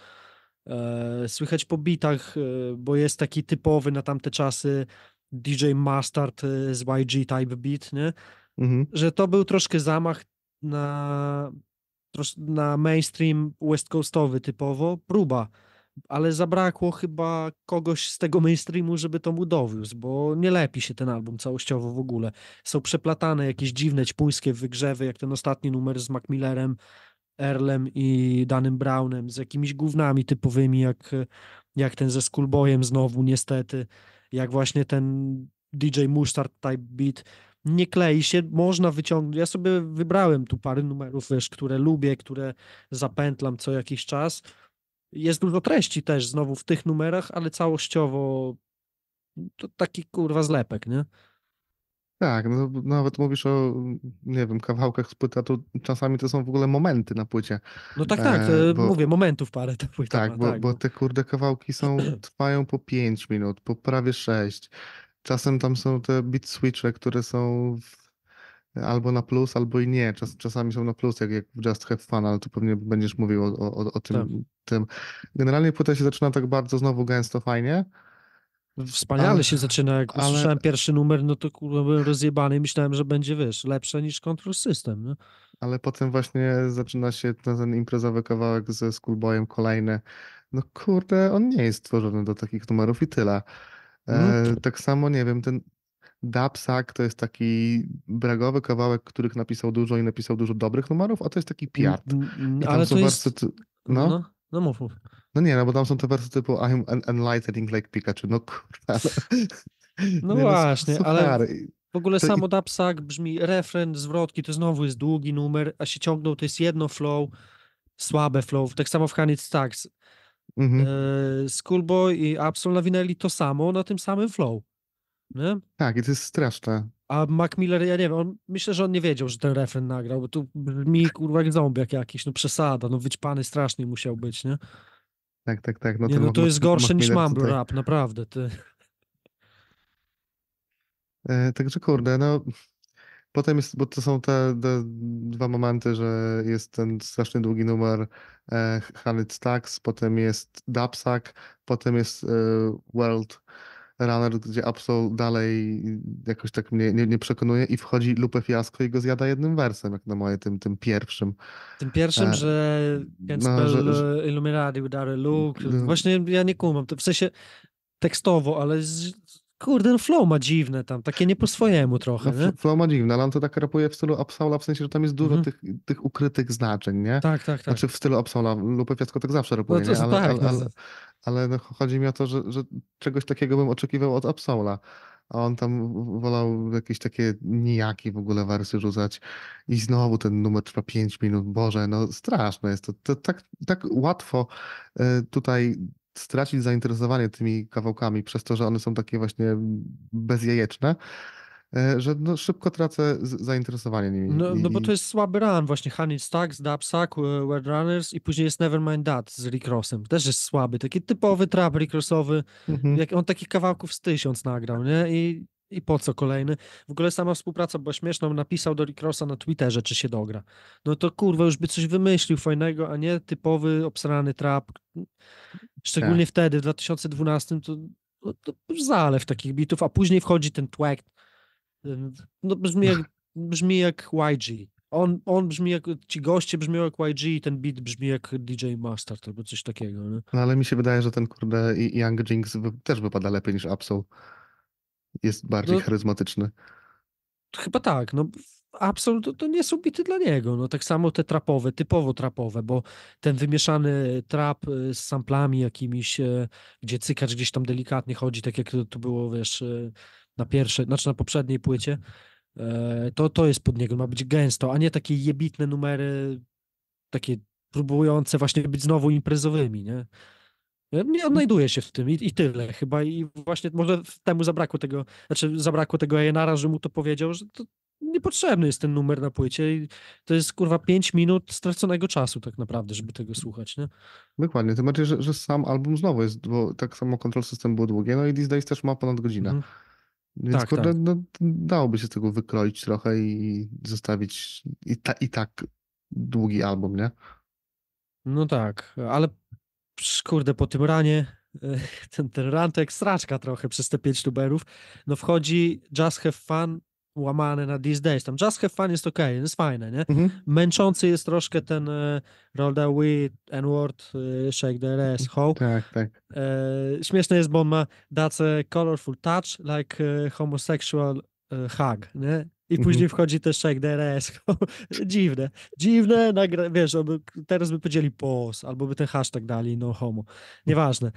S2: e, słychać po bitach, e, bo jest taki typowy na tamte czasy DJ Mustard e, z YG Type Beat, nie? Mhm. że to był troszkę zamach na, na mainstream west coastowy typowo, próba ale zabrakło chyba kogoś z tego mainstreamu, żeby to mu dowiózł, bo nie lepi się ten album całościowo w ogóle. Są przeplatane jakieś dziwne, ćpuńskie wygrzewy, jak ten ostatni numer z Mac Erlem i Danym Brownem, z jakimiś gównami typowymi, jak, jak ten ze Skullboyem znowu niestety, jak właśnie ten DJ Mustard type beat, nie klei się, można wyciągnąć. Ja sobie wybrałem tu parę numerów, wiesz, które lubię, które zapętlam co jakiś czas. Jest dużo treści też znowu w tych numerach, ale całościowo mm, to taki kurwa zlepek, nie? Tak, no, nawet mówisz o,
S1: mm, nie wiem, kawałkach z płyta, a to czasami to są w ogóle momenty na płycie. No tak, tak, e, bo, mówię,
S2: momentów parę ta płyta tak, ma, bo, tak, bo no.
S1: te kurde kawałki są, trwają po 5 minut, po prawie 6. Czasem tam są te beat switche, które są w albo na plus, albo i nie. Czas, czasami są na plus, jak, jak Just Have Fun, ale tu pewnie będziesz mówił o, o, o tym, tak. tym. Generalnie płyta się zaczyna tak bardzo znowu gęsto, fajnie.
S2: Wspaniale ale, się zaczyna. Jak ale... usłyszałem pierwszy numer, no to kurwa byłem rozjebany i myślałem, że będzie, wiesz, lepsze niż Control System. No? Ale potem właśnie zaczyna się ten, ten imprezowy kawałek
S1: ze Schoolboyem kolejny. No kurde, on nie jest stworzony do takich numerów i tyle. No e, no. Tak samo, nie wiem, ten Dapsak to jest taki bragowy kawałek, których napisał dużo i napisał dużo dobrych numerów, a to jest taki piard. Ale to jest... No, no, no mów, mów. No nie, no bo tam są te wersy typu I'm enlightening like Pikachu, no kurwa. No,
S2: no nie, no, właśnie, no, ale w ogóle to... samo Dapsak brzmi refren, zwrotki, to znowu jest długi numer, a się ciągnął, to jest jedno flow, słabe flow, tak samo w Hanit Stacks. Mhm. E, Schoolboy i Absol nawinęli to samo na tym samym flow. Nie?
S1: Tak, i to jest straszne.
S2: A Mac Miller, ja nie wiem, on, myślę, że on nie wiedział, że ten refren nagrał, bo tu brzmi kurwa jak jak jakiś, no przesada, no wyćpany strasznie musiał być, nie?
S1: Tak, tak, tak. No, nie, to, no, to jest gorsze niż mumble tutaj. rap,
S2: naprawdę, ty.
S1: E, także kurde, no potem jest, bo to są te, te, dwa momenty, że jest ten strasznie długi numer e, Hanit Stacks, potem jest Dapsack, potem jest e, World runner, gdzie Absol dalej jakoś tak mnie nie, nie przekonuje i wchodzi Lupe Fiasko i go zjada jednym wersem, jak na moje, tym, tym pierwszym.
S2: Tym pierwszym, e, że Gansbel no, że, że... E, Illuminati with our look. Właśnie ja nie kumam, w sensie tekstowo, ale z, Kurde, no flow ma dziwne tam, takie nie po swojemu trochę. No,
S1: nie? Flow ma dziwne, ale on to tak rapuje w stylu Absola, w sensie, że tam jest dużo mhm. tych, tych ukrytych znaczeń, nie? Tak, tak, tak. Znaczy w stylu Absola, Lupę Fiasko tak zawsze rapuje, no, to jest, nie? Ale, tak, ale, no. ale, ale no, chodzi mi o to, że, że czegoś takiego bym oczekiwał od Absola a on tam wolał jakieś takie nijaki w ogóle wersy rzucać i znowu ten numer trwa 5 minut, Boże, no straszne jest to, to tak, tak łatwo e, tutaj stracić zainteresowanie tymi kawałkami przez to, że one są takie właśnie bezjajeczne, E, że no szybko tracę zainteresowanie nimi. No, no bo to
S2: jest słaby run właśnie, Honey Stacks, Dub Sack, e, Word Runners i później jest Nevermind That z Rick Rossem, też jest słaby, taki typowy trap Rick Rossowy, mhm. jak on takich kawałków z tysiąc nagrał, nie? I i po co kolejny? W ogóle sama współpraca była śmieszna, napisał do Rickrosса na Twitterze, czy się dogra. No to kurwa, już by coś wymyślił fajnego, a nie typowy obsrany trap. Szczególnie tak. wtedy, w 2012, to, to, no to zalew takich bitów, a później wchodzi ten twag, no brzmi jak, brzmi jak YG. On, on brzmi jak, ci goście brzmią jak YG i ten beat brzmi jak DJ Master albo coś takiego. Nie?
S1: No ale mi się wydaje, że ten kurde Young Jinx też wypada lepiej niż Absol. Jest bardziej no, charyzmatyczny.
S2: Chyba tak, no Absol to, to, nie są bity dla niego. No tak samo te trapowe, typowo trapowe, bo ten wymieszany trap y, z samplami jakimiś, y, gdzie cykacz gdzieś tam delikatnie chodzi, tak jak to, to było, wiesz y, na pierwszej, znaczy na poprzedniej płycie, e, to, to jest pod niego, ma być gęsto, a nie takie jebitne numery, takie próbujące właśnie być znowu imprezowymi, nie? Nie odnajduje się w tym i, i tyle chyba i właśnie może temu zabrakło tego, znaczy zabrakło tego Ajenara, że mu to powiedział, że to niepotrzebny jest ten numer na płycie i to jest kurwa 5 minut straconego czasu tak naprawdę, żeby tego słuchać, nie?
S1: Dokładnie, tym znaczy, bardziej, że, że sam album znowu jest, bo tak samo Control System było długie, no i These Days też ma ponad godzinę. Mhm.
S2: Więc tak, kurde, tak. No,
S1: dałoby się z tego wykroić trochę i zostawić i, ta, i tak długi album, nie?
S2: No tak, ale kurde, po tym ranie, e, ten, ten ran to jak straczka trochę przez te pięć tuberów. no wchodzi Just Have Fun łamane na These Days. Tam Just Have Fun jest ok, jest fajne, nie? Mhm. Męczący jest troszkę ten e, Roll the Weed, N-Word, e, Shake the Ass, Ho. Tak, tak. E, śmieszne jest, bo on ma That's a Colorful Touch, like e, Homosexual e, Hug, nie? I mhm. później wchodzi też Shake the Ass. dziwne. Dziwne, nagra- wiesz, oby, teraz by powiedzieli pos, albo by ten hashtag dali, no homo. Nieważne.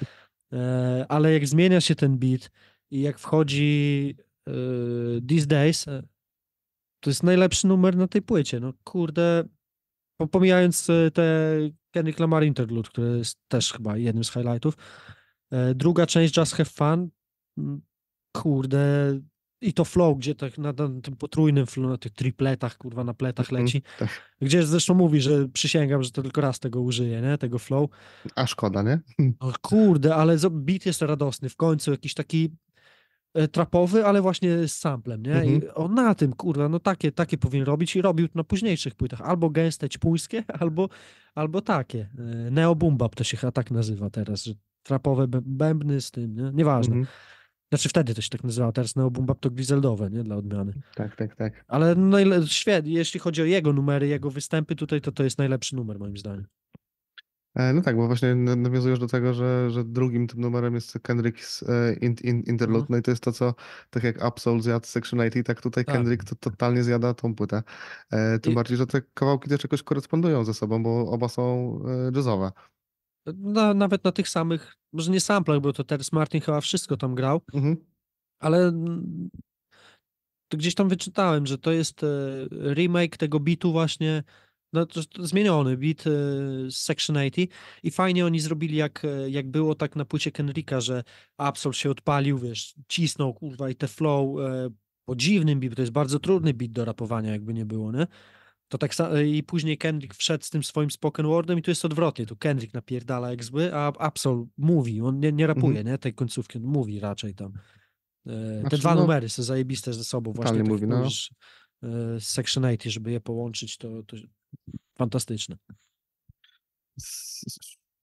S2: E, ale jak zmienia się ten beat i jak wchodzi Y, These Days e, to jest najlepszy numer na tej płycie. No kurde, pomijając e, te Kenny Lamar Interlude, który jest też chyba jednym z highlightów. E, druga część Just Have Fun, kurde, i to flow, gdzie tak na, na tym potrójnym flow, na tych tripletach, kurwa, na pletach mhm, leci. Tak. Gdzie zresztą mówi, że przysięgam, że to tylko raz tego użyję, nie? Tego flow. A szkoda, nie? kurde, ale beat jest radosny. W końcu jakiś taki E, trapowy, ale właśnie z samplem, nie? Mhm. I on na tym, kurwa, no takie, takie powinien robić i robił na późniejszych płytach. Albo gęste ćpuńskie, albo, albo takie. E, Neobumbab to się chyba tak nazywa teraz, że trapowe bębny z tym, nie? Nieważne. Mhm. Znaczy wtedy to się tak nazywało, teraz Neobumbab to gwizeldowe, nie? Dla odmiany. Tak, tak, tak. Ale najle- świetnie, jeśli chodzi o jego numery, jego występy tutaj, to to jest najlepszy numer moim zdaniem. E,
S1: no tak, bo właśnie nawiązujesz do tego, że, że drugim tym numerem jest Kendrick's e, in, in, Interlude, mhm. no i to jest to, co tak jak Absol zjadł Section 80, tak tutaj tak. Kendrick to totalnie zjada tą płytę. E, tym I... bardziej, że te kawałki też jakoś korespondują ze sobą, bo oba są jazzowe.
S2: No, nawet na tych samych, może nie samplach, bo to Terence Martin chyba wszystko tam grał, mhm. ale to gdzieś tam wyczytałem, że to jest remake tego bitu właśnie no, zmieniony beat y, z Section 80 i fajnie oni zrobili jak, e, jak było tak na płycie Kenrika, że Absol się odpalił, wiesz, cisnął kurwa i te flow e, po dziwnym beat, to jest bardzo trudny beat do rapowania jakby nie było, nie? To tak e, i później Kendrick wszedł z tym swoim spoken wordem i tu jest odwrotnie, tu Kendrick napierdala jak zły, a Absol mówi, on nie, nie rapuje, mm. nie? Tej końcówki, on mówi raczej tam. te znaczy, dwa no, numery są zajebiste ze sobą właśnie. Tak mówi, no. z Section 80, żeby je połączyć, to, to, fantastyczny.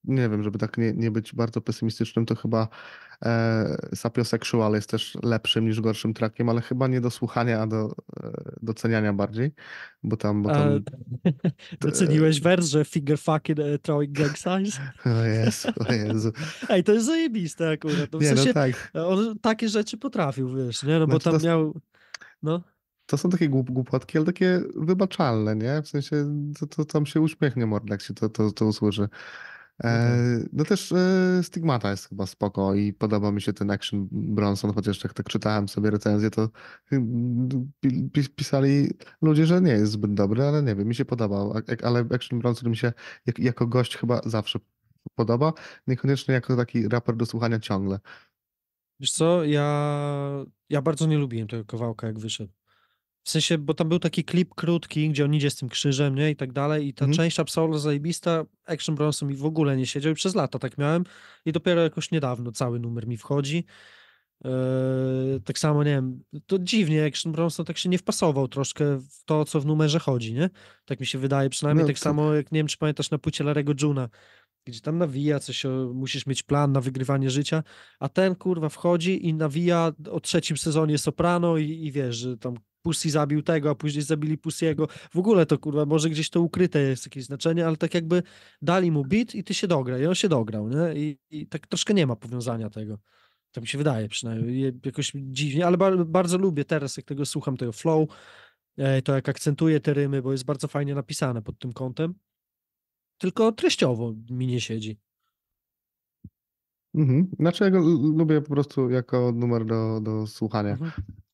S1: Nie wiem, żeby tak nie, nie być bardzo pesymistycznym, to chyba e, Sapiosexual jest też lepszym niż gorszym trakiem, ale chyba nie do słuchania, a do e, doceniania bardziej, bo tam... Bo e, tam...
S2: E, doceniłeś wers, że finger fucking uh, throwing gang signs? o Jezu, o Jezu. Ej, to jest zajebiste akurat. No w nie, no sensie, no tak. On takie rzeczy potrafił, wiesz, nie? No bo znaczy tam miał...
S1: No to są takie głup, głupotki, ale takie wybaczalne, nie? W sensie to, to tam się uśmiechnie mord, jak się to, to, to usłyszy. E, mhm. no też e, Stigmata jest chyba spoko i podoba mi się ten Action Bronson, chociaż jak tak czytałem sobie recenzję, to pisali ludzie, że nie jest zbyt dobry, ale nie wiem, mi się podobał. Ale Action Bronson mi się jak, jako gość chyba zawsze podoba, niekoniecznie jako taki raper do słuchania ciągle.
S2: Wiesz co, ja, ja bardzo nie lubiłem tego kawałka, jak wyszedł. W sensie, bo tam był taki klip krótki, gdzie on idzie z tym krzyżem, nie? I tak dalej. I ta mm. część Absol zajebista, Action Bronson mi w ogóle nie siedział i przez lata tak miałem. I dopiero jakoś niedawno cały numer mi wchodzi. Eee, tak samo, nie wiem, to dziwnie, Action Bronson tak się nie wpasował troszkę w to, co w numerze chodzi, nie? Tak mi się wydaje, przynajmniej no, tak, samo, jak nie wiem, czy pamiętasz na płycie Larego Juna, gdzie tam nawija coś, o, musisz mieć plan na wygrywanie życia, a ten kurwa wchodzi i nawija o trzecim sezonie Soprano i, i wiesz, że tam Pussy zabił tego, a później zabili jego. W ogóle to kurwa, może gdzieś to ukryte jest jakieś znaczenie, ale tak jakby dali mu bit i ty się dograj, i on się dograł, nie? I, i tak troszkę nie ma powiązania tego. Tak mi się wydaje przynajmniej, jakoś dziwnie, ale ba bardzo lubię teraz, jak tego słucham, tego flow, e, to jak akcentuje te rymy, bo jest bardzo fajnie napisane pod tym kątem. Tylko treściowo mi nie siedzi.
S1: Mhm. Znaczy ja go lubię po prostu jako numer do, do słuchania.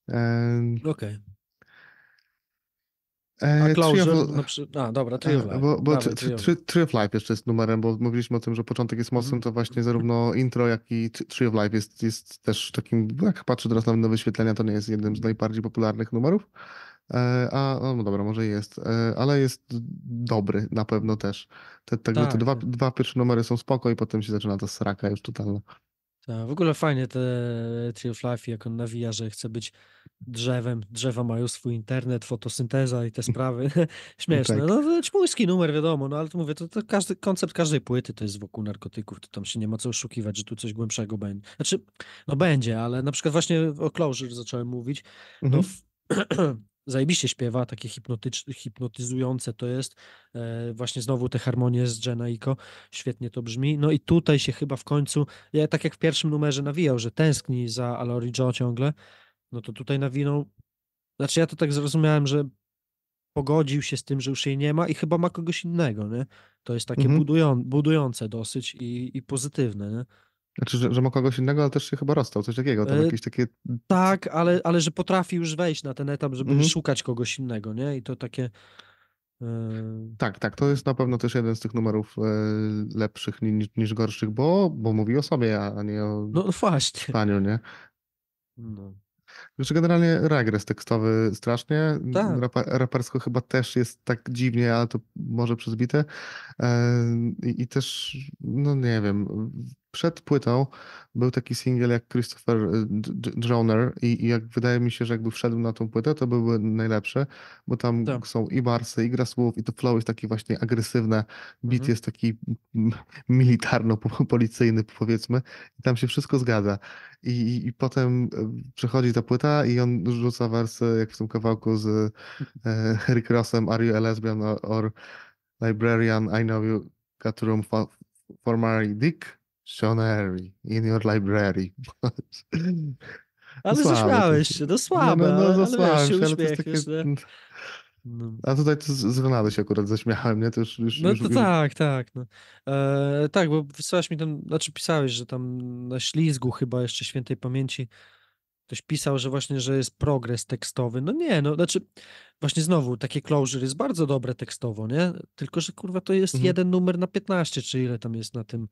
S1: Mhm. Okej. Okay. E, a Closure? Tree of... no, przy... A, dobra, Tree of e, Life. Bo, bo tree, of... Life jeszcze jest numerem, bo mówiliśmy o tym, że początek jest mocnym, mhm. to właśnie zarówno intro, jak i Tree of Life jest, jest też takim, jak patrzę teraz na wyświetlenia, to nie jest jednym z najbardziej popularnych numerów. E, a, no dobra, może jest, ale jest dobry na pewno też. Te, tak, tak. te dwa, dwa pierwsze numery są spoko i potem się zaczyna ta sraka już totalna.
S2: Ta, w ogóle fajnie te Tree of Life, jak on nawija, że chce być drzewem, drzewa mają swój internet, fotosynteza i te mm. sprawy. No Śmieszne. No, tak. no czmuński znaczy numer, wiadomo, no ale to mówię, to, to każdy, koncept każdej płyty to jest wokół narkotyków, to tam się nie ma co oszukiwać, że tu coś głębszego będzie. Znaczy, no będzie, ale na przykład właśnie o Closure zacząłem mówić. No, mhm. No, zajebiście śpiewa, takie hipnotyzujące to jest. E, właśnie znowu te harmonie z Jenna Iko, świetnie to brzmi. No i tutaj się chyba w końcu, ja tak jak w pierwszym numerze nawijał, że tęskni za Alori Joe ciągle, no to tutaj nawinął, znaczy ja to tak zrozumiałem, że pogodził się z tym, że już jej nie ma i chyba ma kogoś innego, nie? To jest takie mhm. budują, budujące dosyć i, i pozytywne, nie? Znaczy, że, że ma kogoś innego, ale też się chyba rozstał, coś takiego, tam e, jakieś takie... Tak, ale, ale że potrafi już wejść na ten etap, żeby mhm. szukać kogoś innego, nie? I to takie... E,
S1: tak, tak, to jest na pewno też jeden z tych numerów e, lepszych niż, niż gorszych, bo, bo mówi o sobie, a nie o no, no właśnie. paniu, nie? No. Znaczy generalnie regres tekstowy strasznie, tak. rapersko chyba też jest tak dziwnie, ale to może przezbite i też, no nie wiem, przed płytą był taki singiel jak Christopher y, Droner i, i, jak wydaje mi się, że jakby wszedł na tą płytę, to byłby najlepszy, bo tam tak. są i barsy, i gra słów, i to flow jest taki właśnie agresywne, beat mhm. jest taki militarno-policyjny powiedzmy i tam się wszystko zgadza. I, i, I, potem y, przechodzi ta płyta i on rzuca wersy, jak w tym kawałku z e, Harry Crossem, Are you a lesbian or, or librarian? I know you got room for, for Dick Shonary, in your library.
S2: Ale no zaśmiałeś się, to no no, słabe, no, no, no, ale, wiesz, się ale takie... No.
S1: A tutaj to tak z Renady się akurat zaśmiałem, nie? To już, już, no to
S2: tak, tak. No. E, tak, bo wysłałeś mi tam, znaczy pisałeś, że tam na ślizgu chyba jeszcze świętej pamięci ktoś pisał, że właśnie, że jest progres tekstowy. No nie, no znaczy właśnie znowu, takie closure jest bardzo dobre tekstowo, nie? Tylko, że kurwa to jest mhm. jeden numer na 15, czy ile tam jest na tym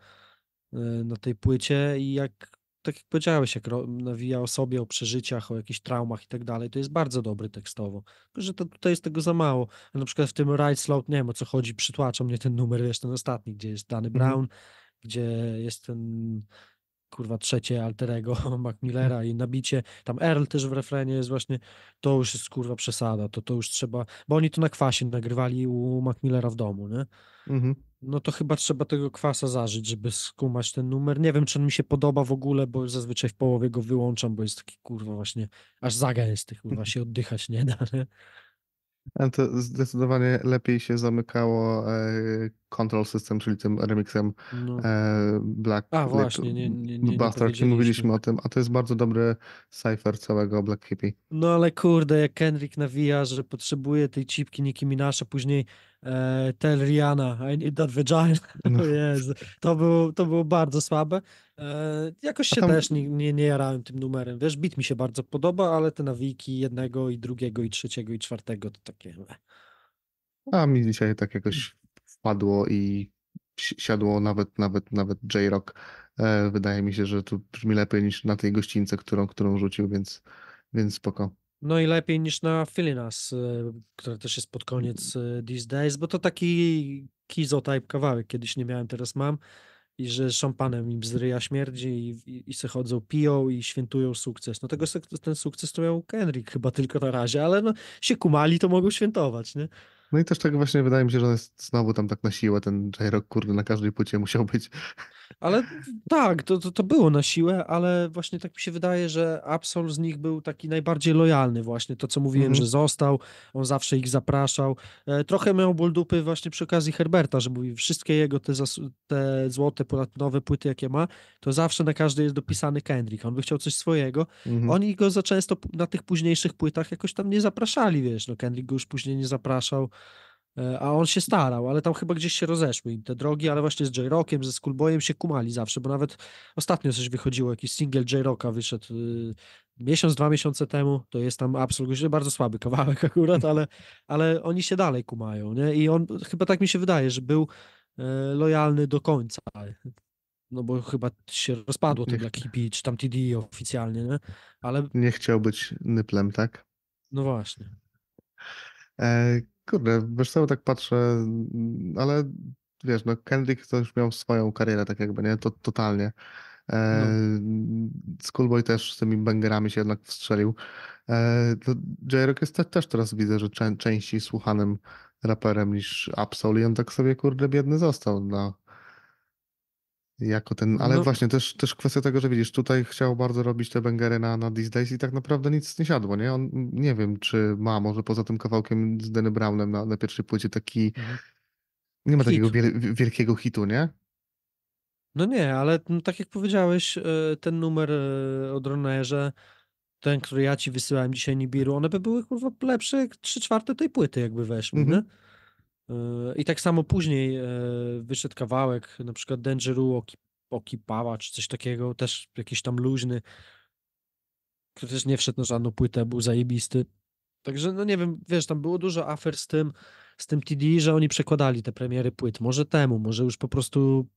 S2: Y, na tej płycie i jak, tak jak powiedziałeś, jak nawija o sobie, o przeżyciach, o jakichś traumach i tak dalej, to jest bardzo dobry tekstowo. Tylko, że to tutaj jest tego za mało. A na przykład w tym Ride slot nie wiem o co chodzi, przytłacza mnie ten numer, wiesz, ten ostatni, gdzie jest Danny mhm. Brown, mm -hmm. gdzie jest ten kurwa trzecie alterego Macmillera mhm. i nabicie, tam Earl też w refrenie jest właśnie, to już jest kurwa przesada, to, to już trzeba, bo oni to na kwasie nagrywali u Macmillera w domu, nie? Mhm. No to chyba trzeba tego kwasa zażyć, żeby skumać ten numer. Nie wiem, czy on mi się podoba w ogóle, bo zazwyczaj w połowie go wyłączam, bo jest taki kurwa właśnie, aż za gęsty, kurwa się oddychać nie da, nie?
S1: E, to zdecydowanie lepiej się zamykało e, Control System, czyli tym remixem no. e, Black a, właśnie, nie, nie, nie, Buster, nie mówiliśmy o tym, a to jest bardzo dobry cypher całego Black Hippie.
S2: No ale kurde, jak Kendrick nawija, że potrzebuje tej cipki Nicki Minaj, a później e, Tell Rihanna, I need that vagina. No. to, było, to było bardzo słabe. E, jakoś się tam... też nie, nie, nie jarałem tym numerem. Wiesz, bit mi się bardzo podoba, ale te nawiki jednego i drugiego i trzeciego i czwartego to takie...
S1: A mi dzisiaj tak jakoś wpadło i siadło nawet nawet nawet J-Rock. E, wydaje mi się, że tu brzmi lepiej niż na tej gościńce, którą, którą rzucił, więc, więc spoko.
S2: No i lepiej niż na Filinas, y, która też jest pod koniec mm. y, These Days, bo to taki kizo-type kawałek, kiedyś nie miałem, teraz mam i że szampanem im zryja śmierdzi i, i, i se chodzą, piją i świętują sukces. No tego, ten sukces to miał Kendrick chyba tylko na razie, ale no się kumali, to mogą świętować, nie?
S1: No i też tak właśnie wydaje mi się, że on jest znowu tam tak na siłę, ten J-Rock, kurde, na każdej płycie musiał być.
S2: Ale tak, to, to, to, było na siłę, ale właśnie tak mi się wydaje, że Absol z nich był taki najbardziej lojalny właśnie, to co mówiłem, mm -hmm. że został, on zawsze ich zapraszał. E, trochę miał ból dupy właśnie przy okazji Herberta, że mówi, wszystkie jego te, te złote, nowe płyty, jakie ma, to zawsze na każdej jest dopisany Kendrick, on by chciał coś swojego. Mm -hmm. Oni go za często na tych późniejszych płytach jakoś tam nie zapraszali, wiesz, no Kendrick go już później nie zapraszał, E, a on się starał, ale tam chyba gdzieś się rozeszły im te drogi, ale właśnie z J-Rockiem, ze Skullboyem się kumali zawsze, bo nawet ostatnio coś wychodziło, jakiś single J-Rocka wyszedł y, miesiąc, dwa miesiące temu, to jest tam absolutnie bardzo słaby kawałek akurat, ale, ale oni się dalej kumają, nie? I on chyba tak mi się wydaje, że był e, lojalny do końca, no bo chyba się rozpadło to Black Hippie, czy tam TD oficjalnie, nie? Ale...
S1: Nie chciał być nyplem, tak? No właśnie. E Kurde, wiesz co, tak patrzę, ale wiesz, no Kendrick to już miał swoją karierę tak jakby, nie? To totalnie. E, no. Schoolboy też z tymi bangerami się jednak wstrzelił. E, J-Rock jest te, też teraz widzę, że częściej słuchanym raperem niż Absol i on tak sobie kurde biedny został na no jako ten, ale no. właśnie też, też kwestia tego, że widzisz, tutaj chciał bardzo robić te bęgery na, na These Days i tak naprawdę nic nie siadło, nie? On nie wiem, czy ma może poza tym kawałkiem z denny Brownem na, na pierwszej płycie taki mhm. nie ma Hit. takiego wiel, wielkiego hitu, nie?
S2: No nie, ale no tak jak powiedziałeś, e, ten numer e, o Dronerze, ten, który ja ci wysyłałem dzisiaj Nibiru, one by były kurwa lepsze, jak 3 czwarte tej płyty jakby weszły, mhm. nie? I tak samo później e, wyszedł kawałek, na przykład Dangeru Okipawa, czy coś takiego, też jakiś tam luźny, który też nie wszedł na żadną płytę, był zajebisty. Także, no nie wiem, wiesz, tam było dużo afer z tym, z tym TD, że oni przekładali te premiery płyt. Może temu, może już po prostu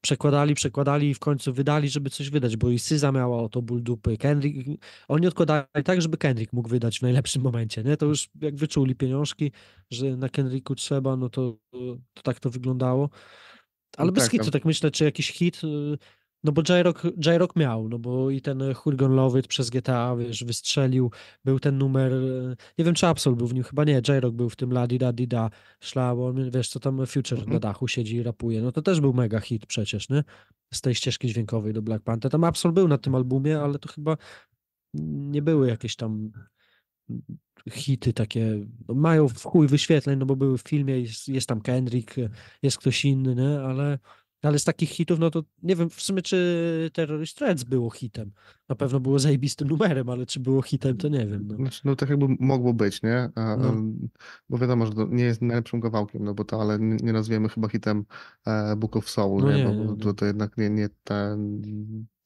S2: przekładali, przekładali i w końcu wydali, żeby coś wydać, bo i Syza miała to ból dupy, Kendrick, oni odkładali tak, żeby Kendrick mógł wydać w najlepszym momencie, nie? To już jak wyczuli pieniążki, że na Kendricku trzeba, no to, to tak to wyglądało. Ale no bez tak, hitu, tak myślę, czy jakiś hit y, no bo Jairok, rock miał, no bo i ten e, Hurgon Lowyt przez GTA, wiesz, wystrzelił, był ten numer, e, nie wiem czy Absol był w nim, chyba nie, J-Rock był w tym la di da di wiesz co tam Future mhm. na dachu siedzi i rapuje, no to też był mega hit przecież, nie? Z tej ścieżki dźwiękowej do Black Panther, tam Absol był na tym albumie, ale to chyba nie były jakieś tam mm, hity takie, no mają w chuj wyświetleń, no bo były w filmie, jest, jest tam Kendrick, e, jest ktoś inny, nie? ale ale z takich hitów, no to nie wiem w sumie, czy Terrorist Threats było hitem. Na pewno było zajebistym numerem, ale czy było hitem, to nie wiem. No, znaczy,
S1: no tak jakby mogło być, nie? A, no. Bo wiadomo, że to nie jest najlepszym kawałkiem, no bo to, ale nie, nazwiemy chyba hitem e, Book of Soul, no nie? nie? Bo to, no. to jednak nie, nie ten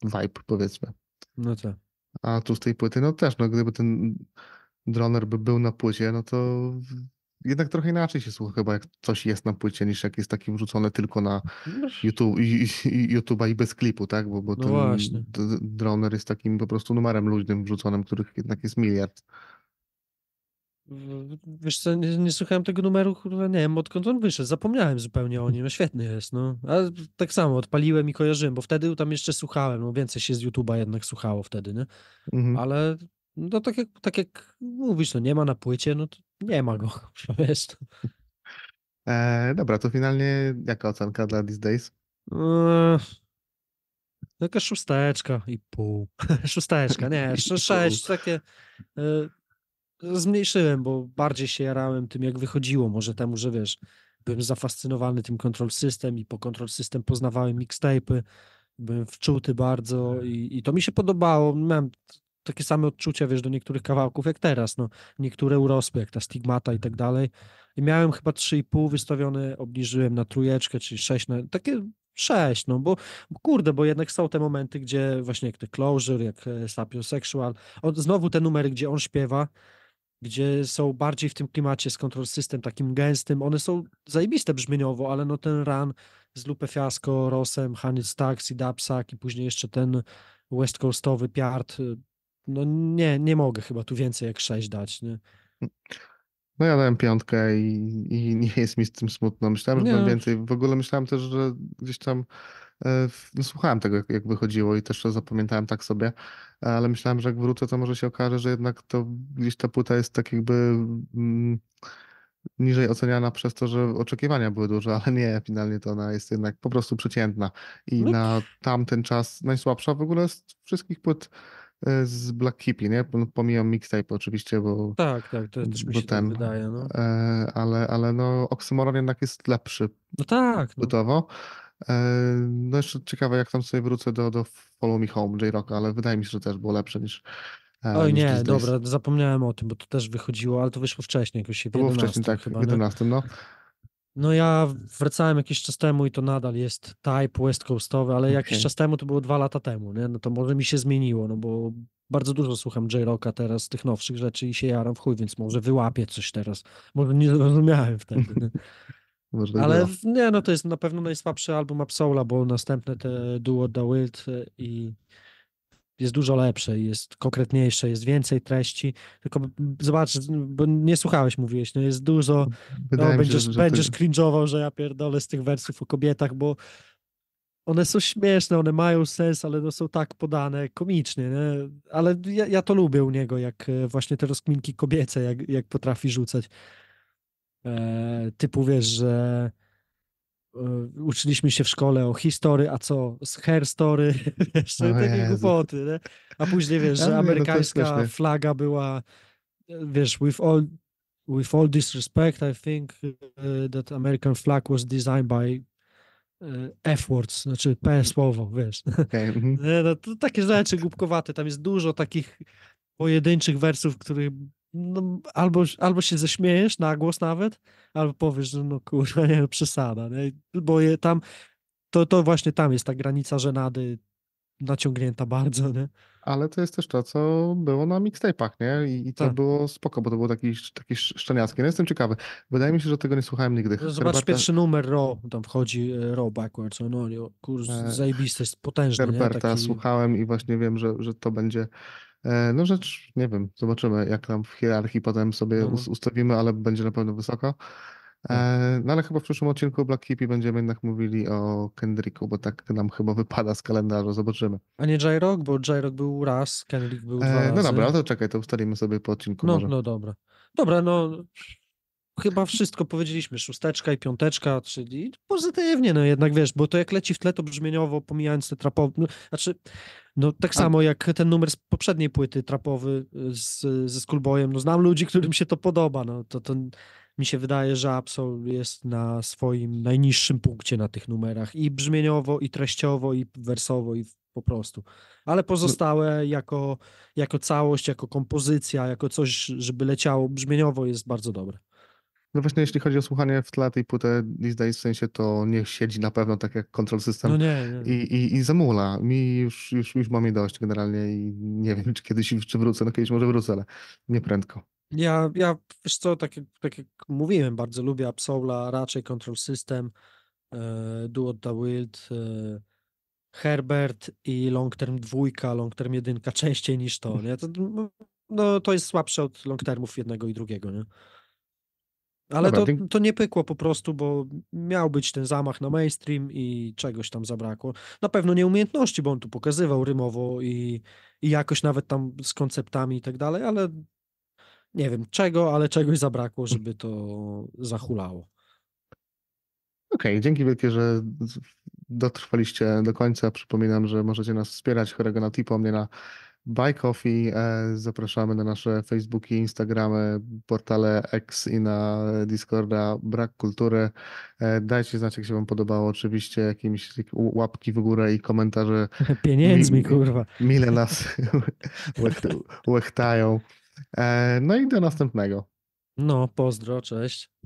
S1: vibe, powiedzmy. No co tak. A tu z tej płyty, no też, no gdyby ten droner by był na płycie, no to jednak trochę inaczej się słucha chyba, jak coś jest na płycie, niż jak jest takim wrzucone tylko na no YouTube, YouTube'a i bez klipu, tak? Bo, bo no ten właśnie. droner jest takim po prostu numerem luźnym wrzuconym, których jednak jest miliard.
S2: Wiesz co, nie, nie słuchałem tego numeru, kurwa, nie wiem odkąd on wyszedł, zapomniałem zupełnie o nim, no świetny jest, no. A tak samo, odpaliłem i kojarzyłem, bo wtedy tam jeszcze słuchałem, no więcej się z YouTube'a jednak słuchało wtedy, nie? Mhm. Ale no tak jak, tak jak mówisz, no nie ma na płycie, no to nie ma go, wiesz.
S1: E, eee, dobra, to finalnie jaka ocenka dla These Days?
S2: E, jaka szósteczka i pół. szósteczka, nie, sześć, takie... E, zmniejszyłem, bo bardziej się jarałem tym, jak wychodziło. Może temu, że wiesz, byłem zafascynowany tym Control System i po Control System poznawałem mixtape'y, byłem wczuty bardzo tak. i, i to mi się podobało. Miałem takie same odczucia, wiesz, do niektórych kawałków jak teraz, no, niektóre urosły, jak ta stigmata i tak dalej. I miałem chyba 3,5 wystawione, obniżyłem na trójeczkę, czyli 6, na, takie 6, no bo kurde, bo jednak są te momenty, gdzie właśnie jak te Closure, jak e, Sapiosexual, on, znowu te numery, gdzie on śpiewa, gdzie są bardziej w tym klimacie z Control System, takim gęstym, one są zajebiste brzmieniowo, ale no ten run z Lupe Fiasco, Rosem, Hanny Stacks i Dubsack i później jeszcze ten West Coastowy piart, y, no nie, nie mogę chyba tu więcej jak 6 dać. Nie?
S1: No ja dałem piątkę i, i nie jest mi z tym smutno. Myślałem, że dam więcej. W ogóle myślałem też, że gdzieś tam e, no, słuchałem tego, jak, jak wychodziło i też to zapamiętałem tak sobie, ale myślałem, że jak wrócę, to może się okaże, że jednak to gdzieś ta płyta jest tak jakby mm, niżej oceniana przez to, że oczekiwania były duże, ale nie, finalnie to ona jest jednak po prostu przeciętna i no. na tamten czas najsłabsza w ogóle z wszystkich płyt E, z Black Hippie, nie? Pomijam mixtape oczywiście, bo...
S2: Tak, tak, to też mi się tak ten, tak wydaje, no.
S1: E, ale, ale no, Oxymoron jednak jest lepszy. No tak. Bytowo. No. E, no jeszcze ciekawe, jak tam sobie wrócę do, do Follow Me Home j ale wydaje mi się, że też było lepsze niż...
S2: Oj nie, dobra, zapomniałem o tym, bo to też wychodziło, ale to wyszło wcześniej, jakoś się w 11 To było wcześniej, tak, chyba, w 11, no. no. No ja wracałem jakiś czas temu i to nadal jest type west coastowy, ale okay. jakiś czas temu to było dwa lata temu, nie? no to może mi się zmieniło, no bo bardzo dużo słucham J-Rocka teraz, tych nowszych rzeczy i się jaram w chuj, więc może wyłapię coś teraz. Może nie zrozumiałem wtedy. Nie? Tak ale nie, no to jest na pewno najsłabszy album Absola, bo następne te Duo The Wild e, i jest dużo lepsze, jest konkretniejsze, jest więcej treści. Tylko zobacz, bo nie słuchałeś, mówiłeś, no jest dużo, mm, no, będziesz, się, że będziesz że ja pierdolę z tych wersów o kobietach, bo one są śmieszne, one mają sens, ale no są tak podane komicznie, nie? ale ja, ja, to lubię u niego, jak e, właśnie te rozkminki kobiece, jak, jak potrafi rzucać. E, typu wiesz, że Y, uczyliśmy się w szkole o historii, a co z herstory, wiesz, takie głupoty, nie? a później wiesz, ja że no amerykańska no flaga była, y, wiesz, with all, with all disrespect, I think y, that American flag was designed by F-words, znaczy P-słowo, mhm. wiesz. Okay. Mhm. no, to takie rzeczy głupkowate, tam jest dużo takich pojedynczych wersów, których no, albo, albo się ześmiejesz na głos nawet, albo powiesz, że no kurwa, nie, no przesada, nie? bo je tam, to, to właśnie tam jest ta granica żenady naciągnięta bardzo, nie? Ale to jest też to, co było na mixtape'ach, nie? I, i to tak.
S1: było spoko, bo to było taki, taki szczeniackie. No jestem ciekawy. Wydaje mi się, że tego nie słuchałem nigdy. No, zobacz pierwszy
S2: numer Ro, tam wchodzi e, Ro Backwards, no, no kurs e, zajebisty, jest potężny. Herberta taki...
S1: słuchałem i właśnie wiem, że, że to będzie E, no rzecz, nie wiem, zobaczymy, jak tam w hierarchii potem sobie mhm. ustawimy, ale będzie na pewno wysoko. E, tak. No ale chyba w przyszłym odcinku Black Hippie będziemy jednak mówili o Kendricku, bo tak nam chyba wypada z kalendarza, zobaczymy.
S2: A nie Jairok, bo Jairok był raz, Kendrick był e, dwa No dobra, to
S1: czekaj, to ustalimy sobie po odcinku No, może. no
S2: dobra. Dobra, no chyba wszystko powiedzieliśmy, szósteczka i piąteczka, czyli pozytywnie, no jednak wiesz, bo to jak leci w tle, to brzmieniowo, pomijając te trapowe, no, znaczy, no tak samo jak ten numer z poprzedniej płyty trapowy y, z, ze Skullboyem, no znam ludzi, którym się to podoba, no to, to mi się wydaje, że Absol jest na swoim najniższym punkcie na tych numerach i brzmieniowo, i treściowo, i wersowo, i po prostu. Ale pozostałe jako, jako całość, jako kompozycja, jako coś, żeby leciało brzmieniowo jest bardzo dobre. No właśnie,
S1: jeśli chodzi o słuchanie w tle tej płyty These Days, w sensie to niech siedzi na pewno tak jak Control System no nie, nie. I, i, i zamula. Mi już, już, już mam jej dość generalnie i nie wiem, czy kiedyś czy wrócę, no kiedyś może wrócę, ale nie prędko.
S2: Ja, ja wiesz co, tak jak, tak jak mówiłem, bardzo lubię Absola, raczej Control System, e, Duo The Wild, e, Herbert i Long Term 2, Long Term 1 częściej niż to, nie? To, no, to jest słabsze od Long Termów jednego i drugiego, nie? Ale Dobra, to, to nie pykło po prostu, bo miał być ten zamach na mainstream i czegoś tam zabrakło. Na pewno nie umiejętności, bo on tu pokazywał rymowo i, i jakoś nawet tam z konceptami i tak dalej, ale nie wiem czego, ale czegoś zabrakło, mm. żeby to zachulało.
S1: Okej, okay, dzięki wielkie, że dotrwaliście do końca. Przypominam, że możecie nas wspierać na tipo, mnie na Buy Coffee. E, zapraszamy na nasze Facebooki, Instagramy, portale X i na Discorda Brak Kultury. E, dajcie znać, jak się Wam podobało. Oczywiście jakimiś łapki w górę i komentarze.
S2: Pieniędzmi, mi, kurwa.
S1: Mile nas łechtają. E, no i do następnego. No, pozdro, cześć.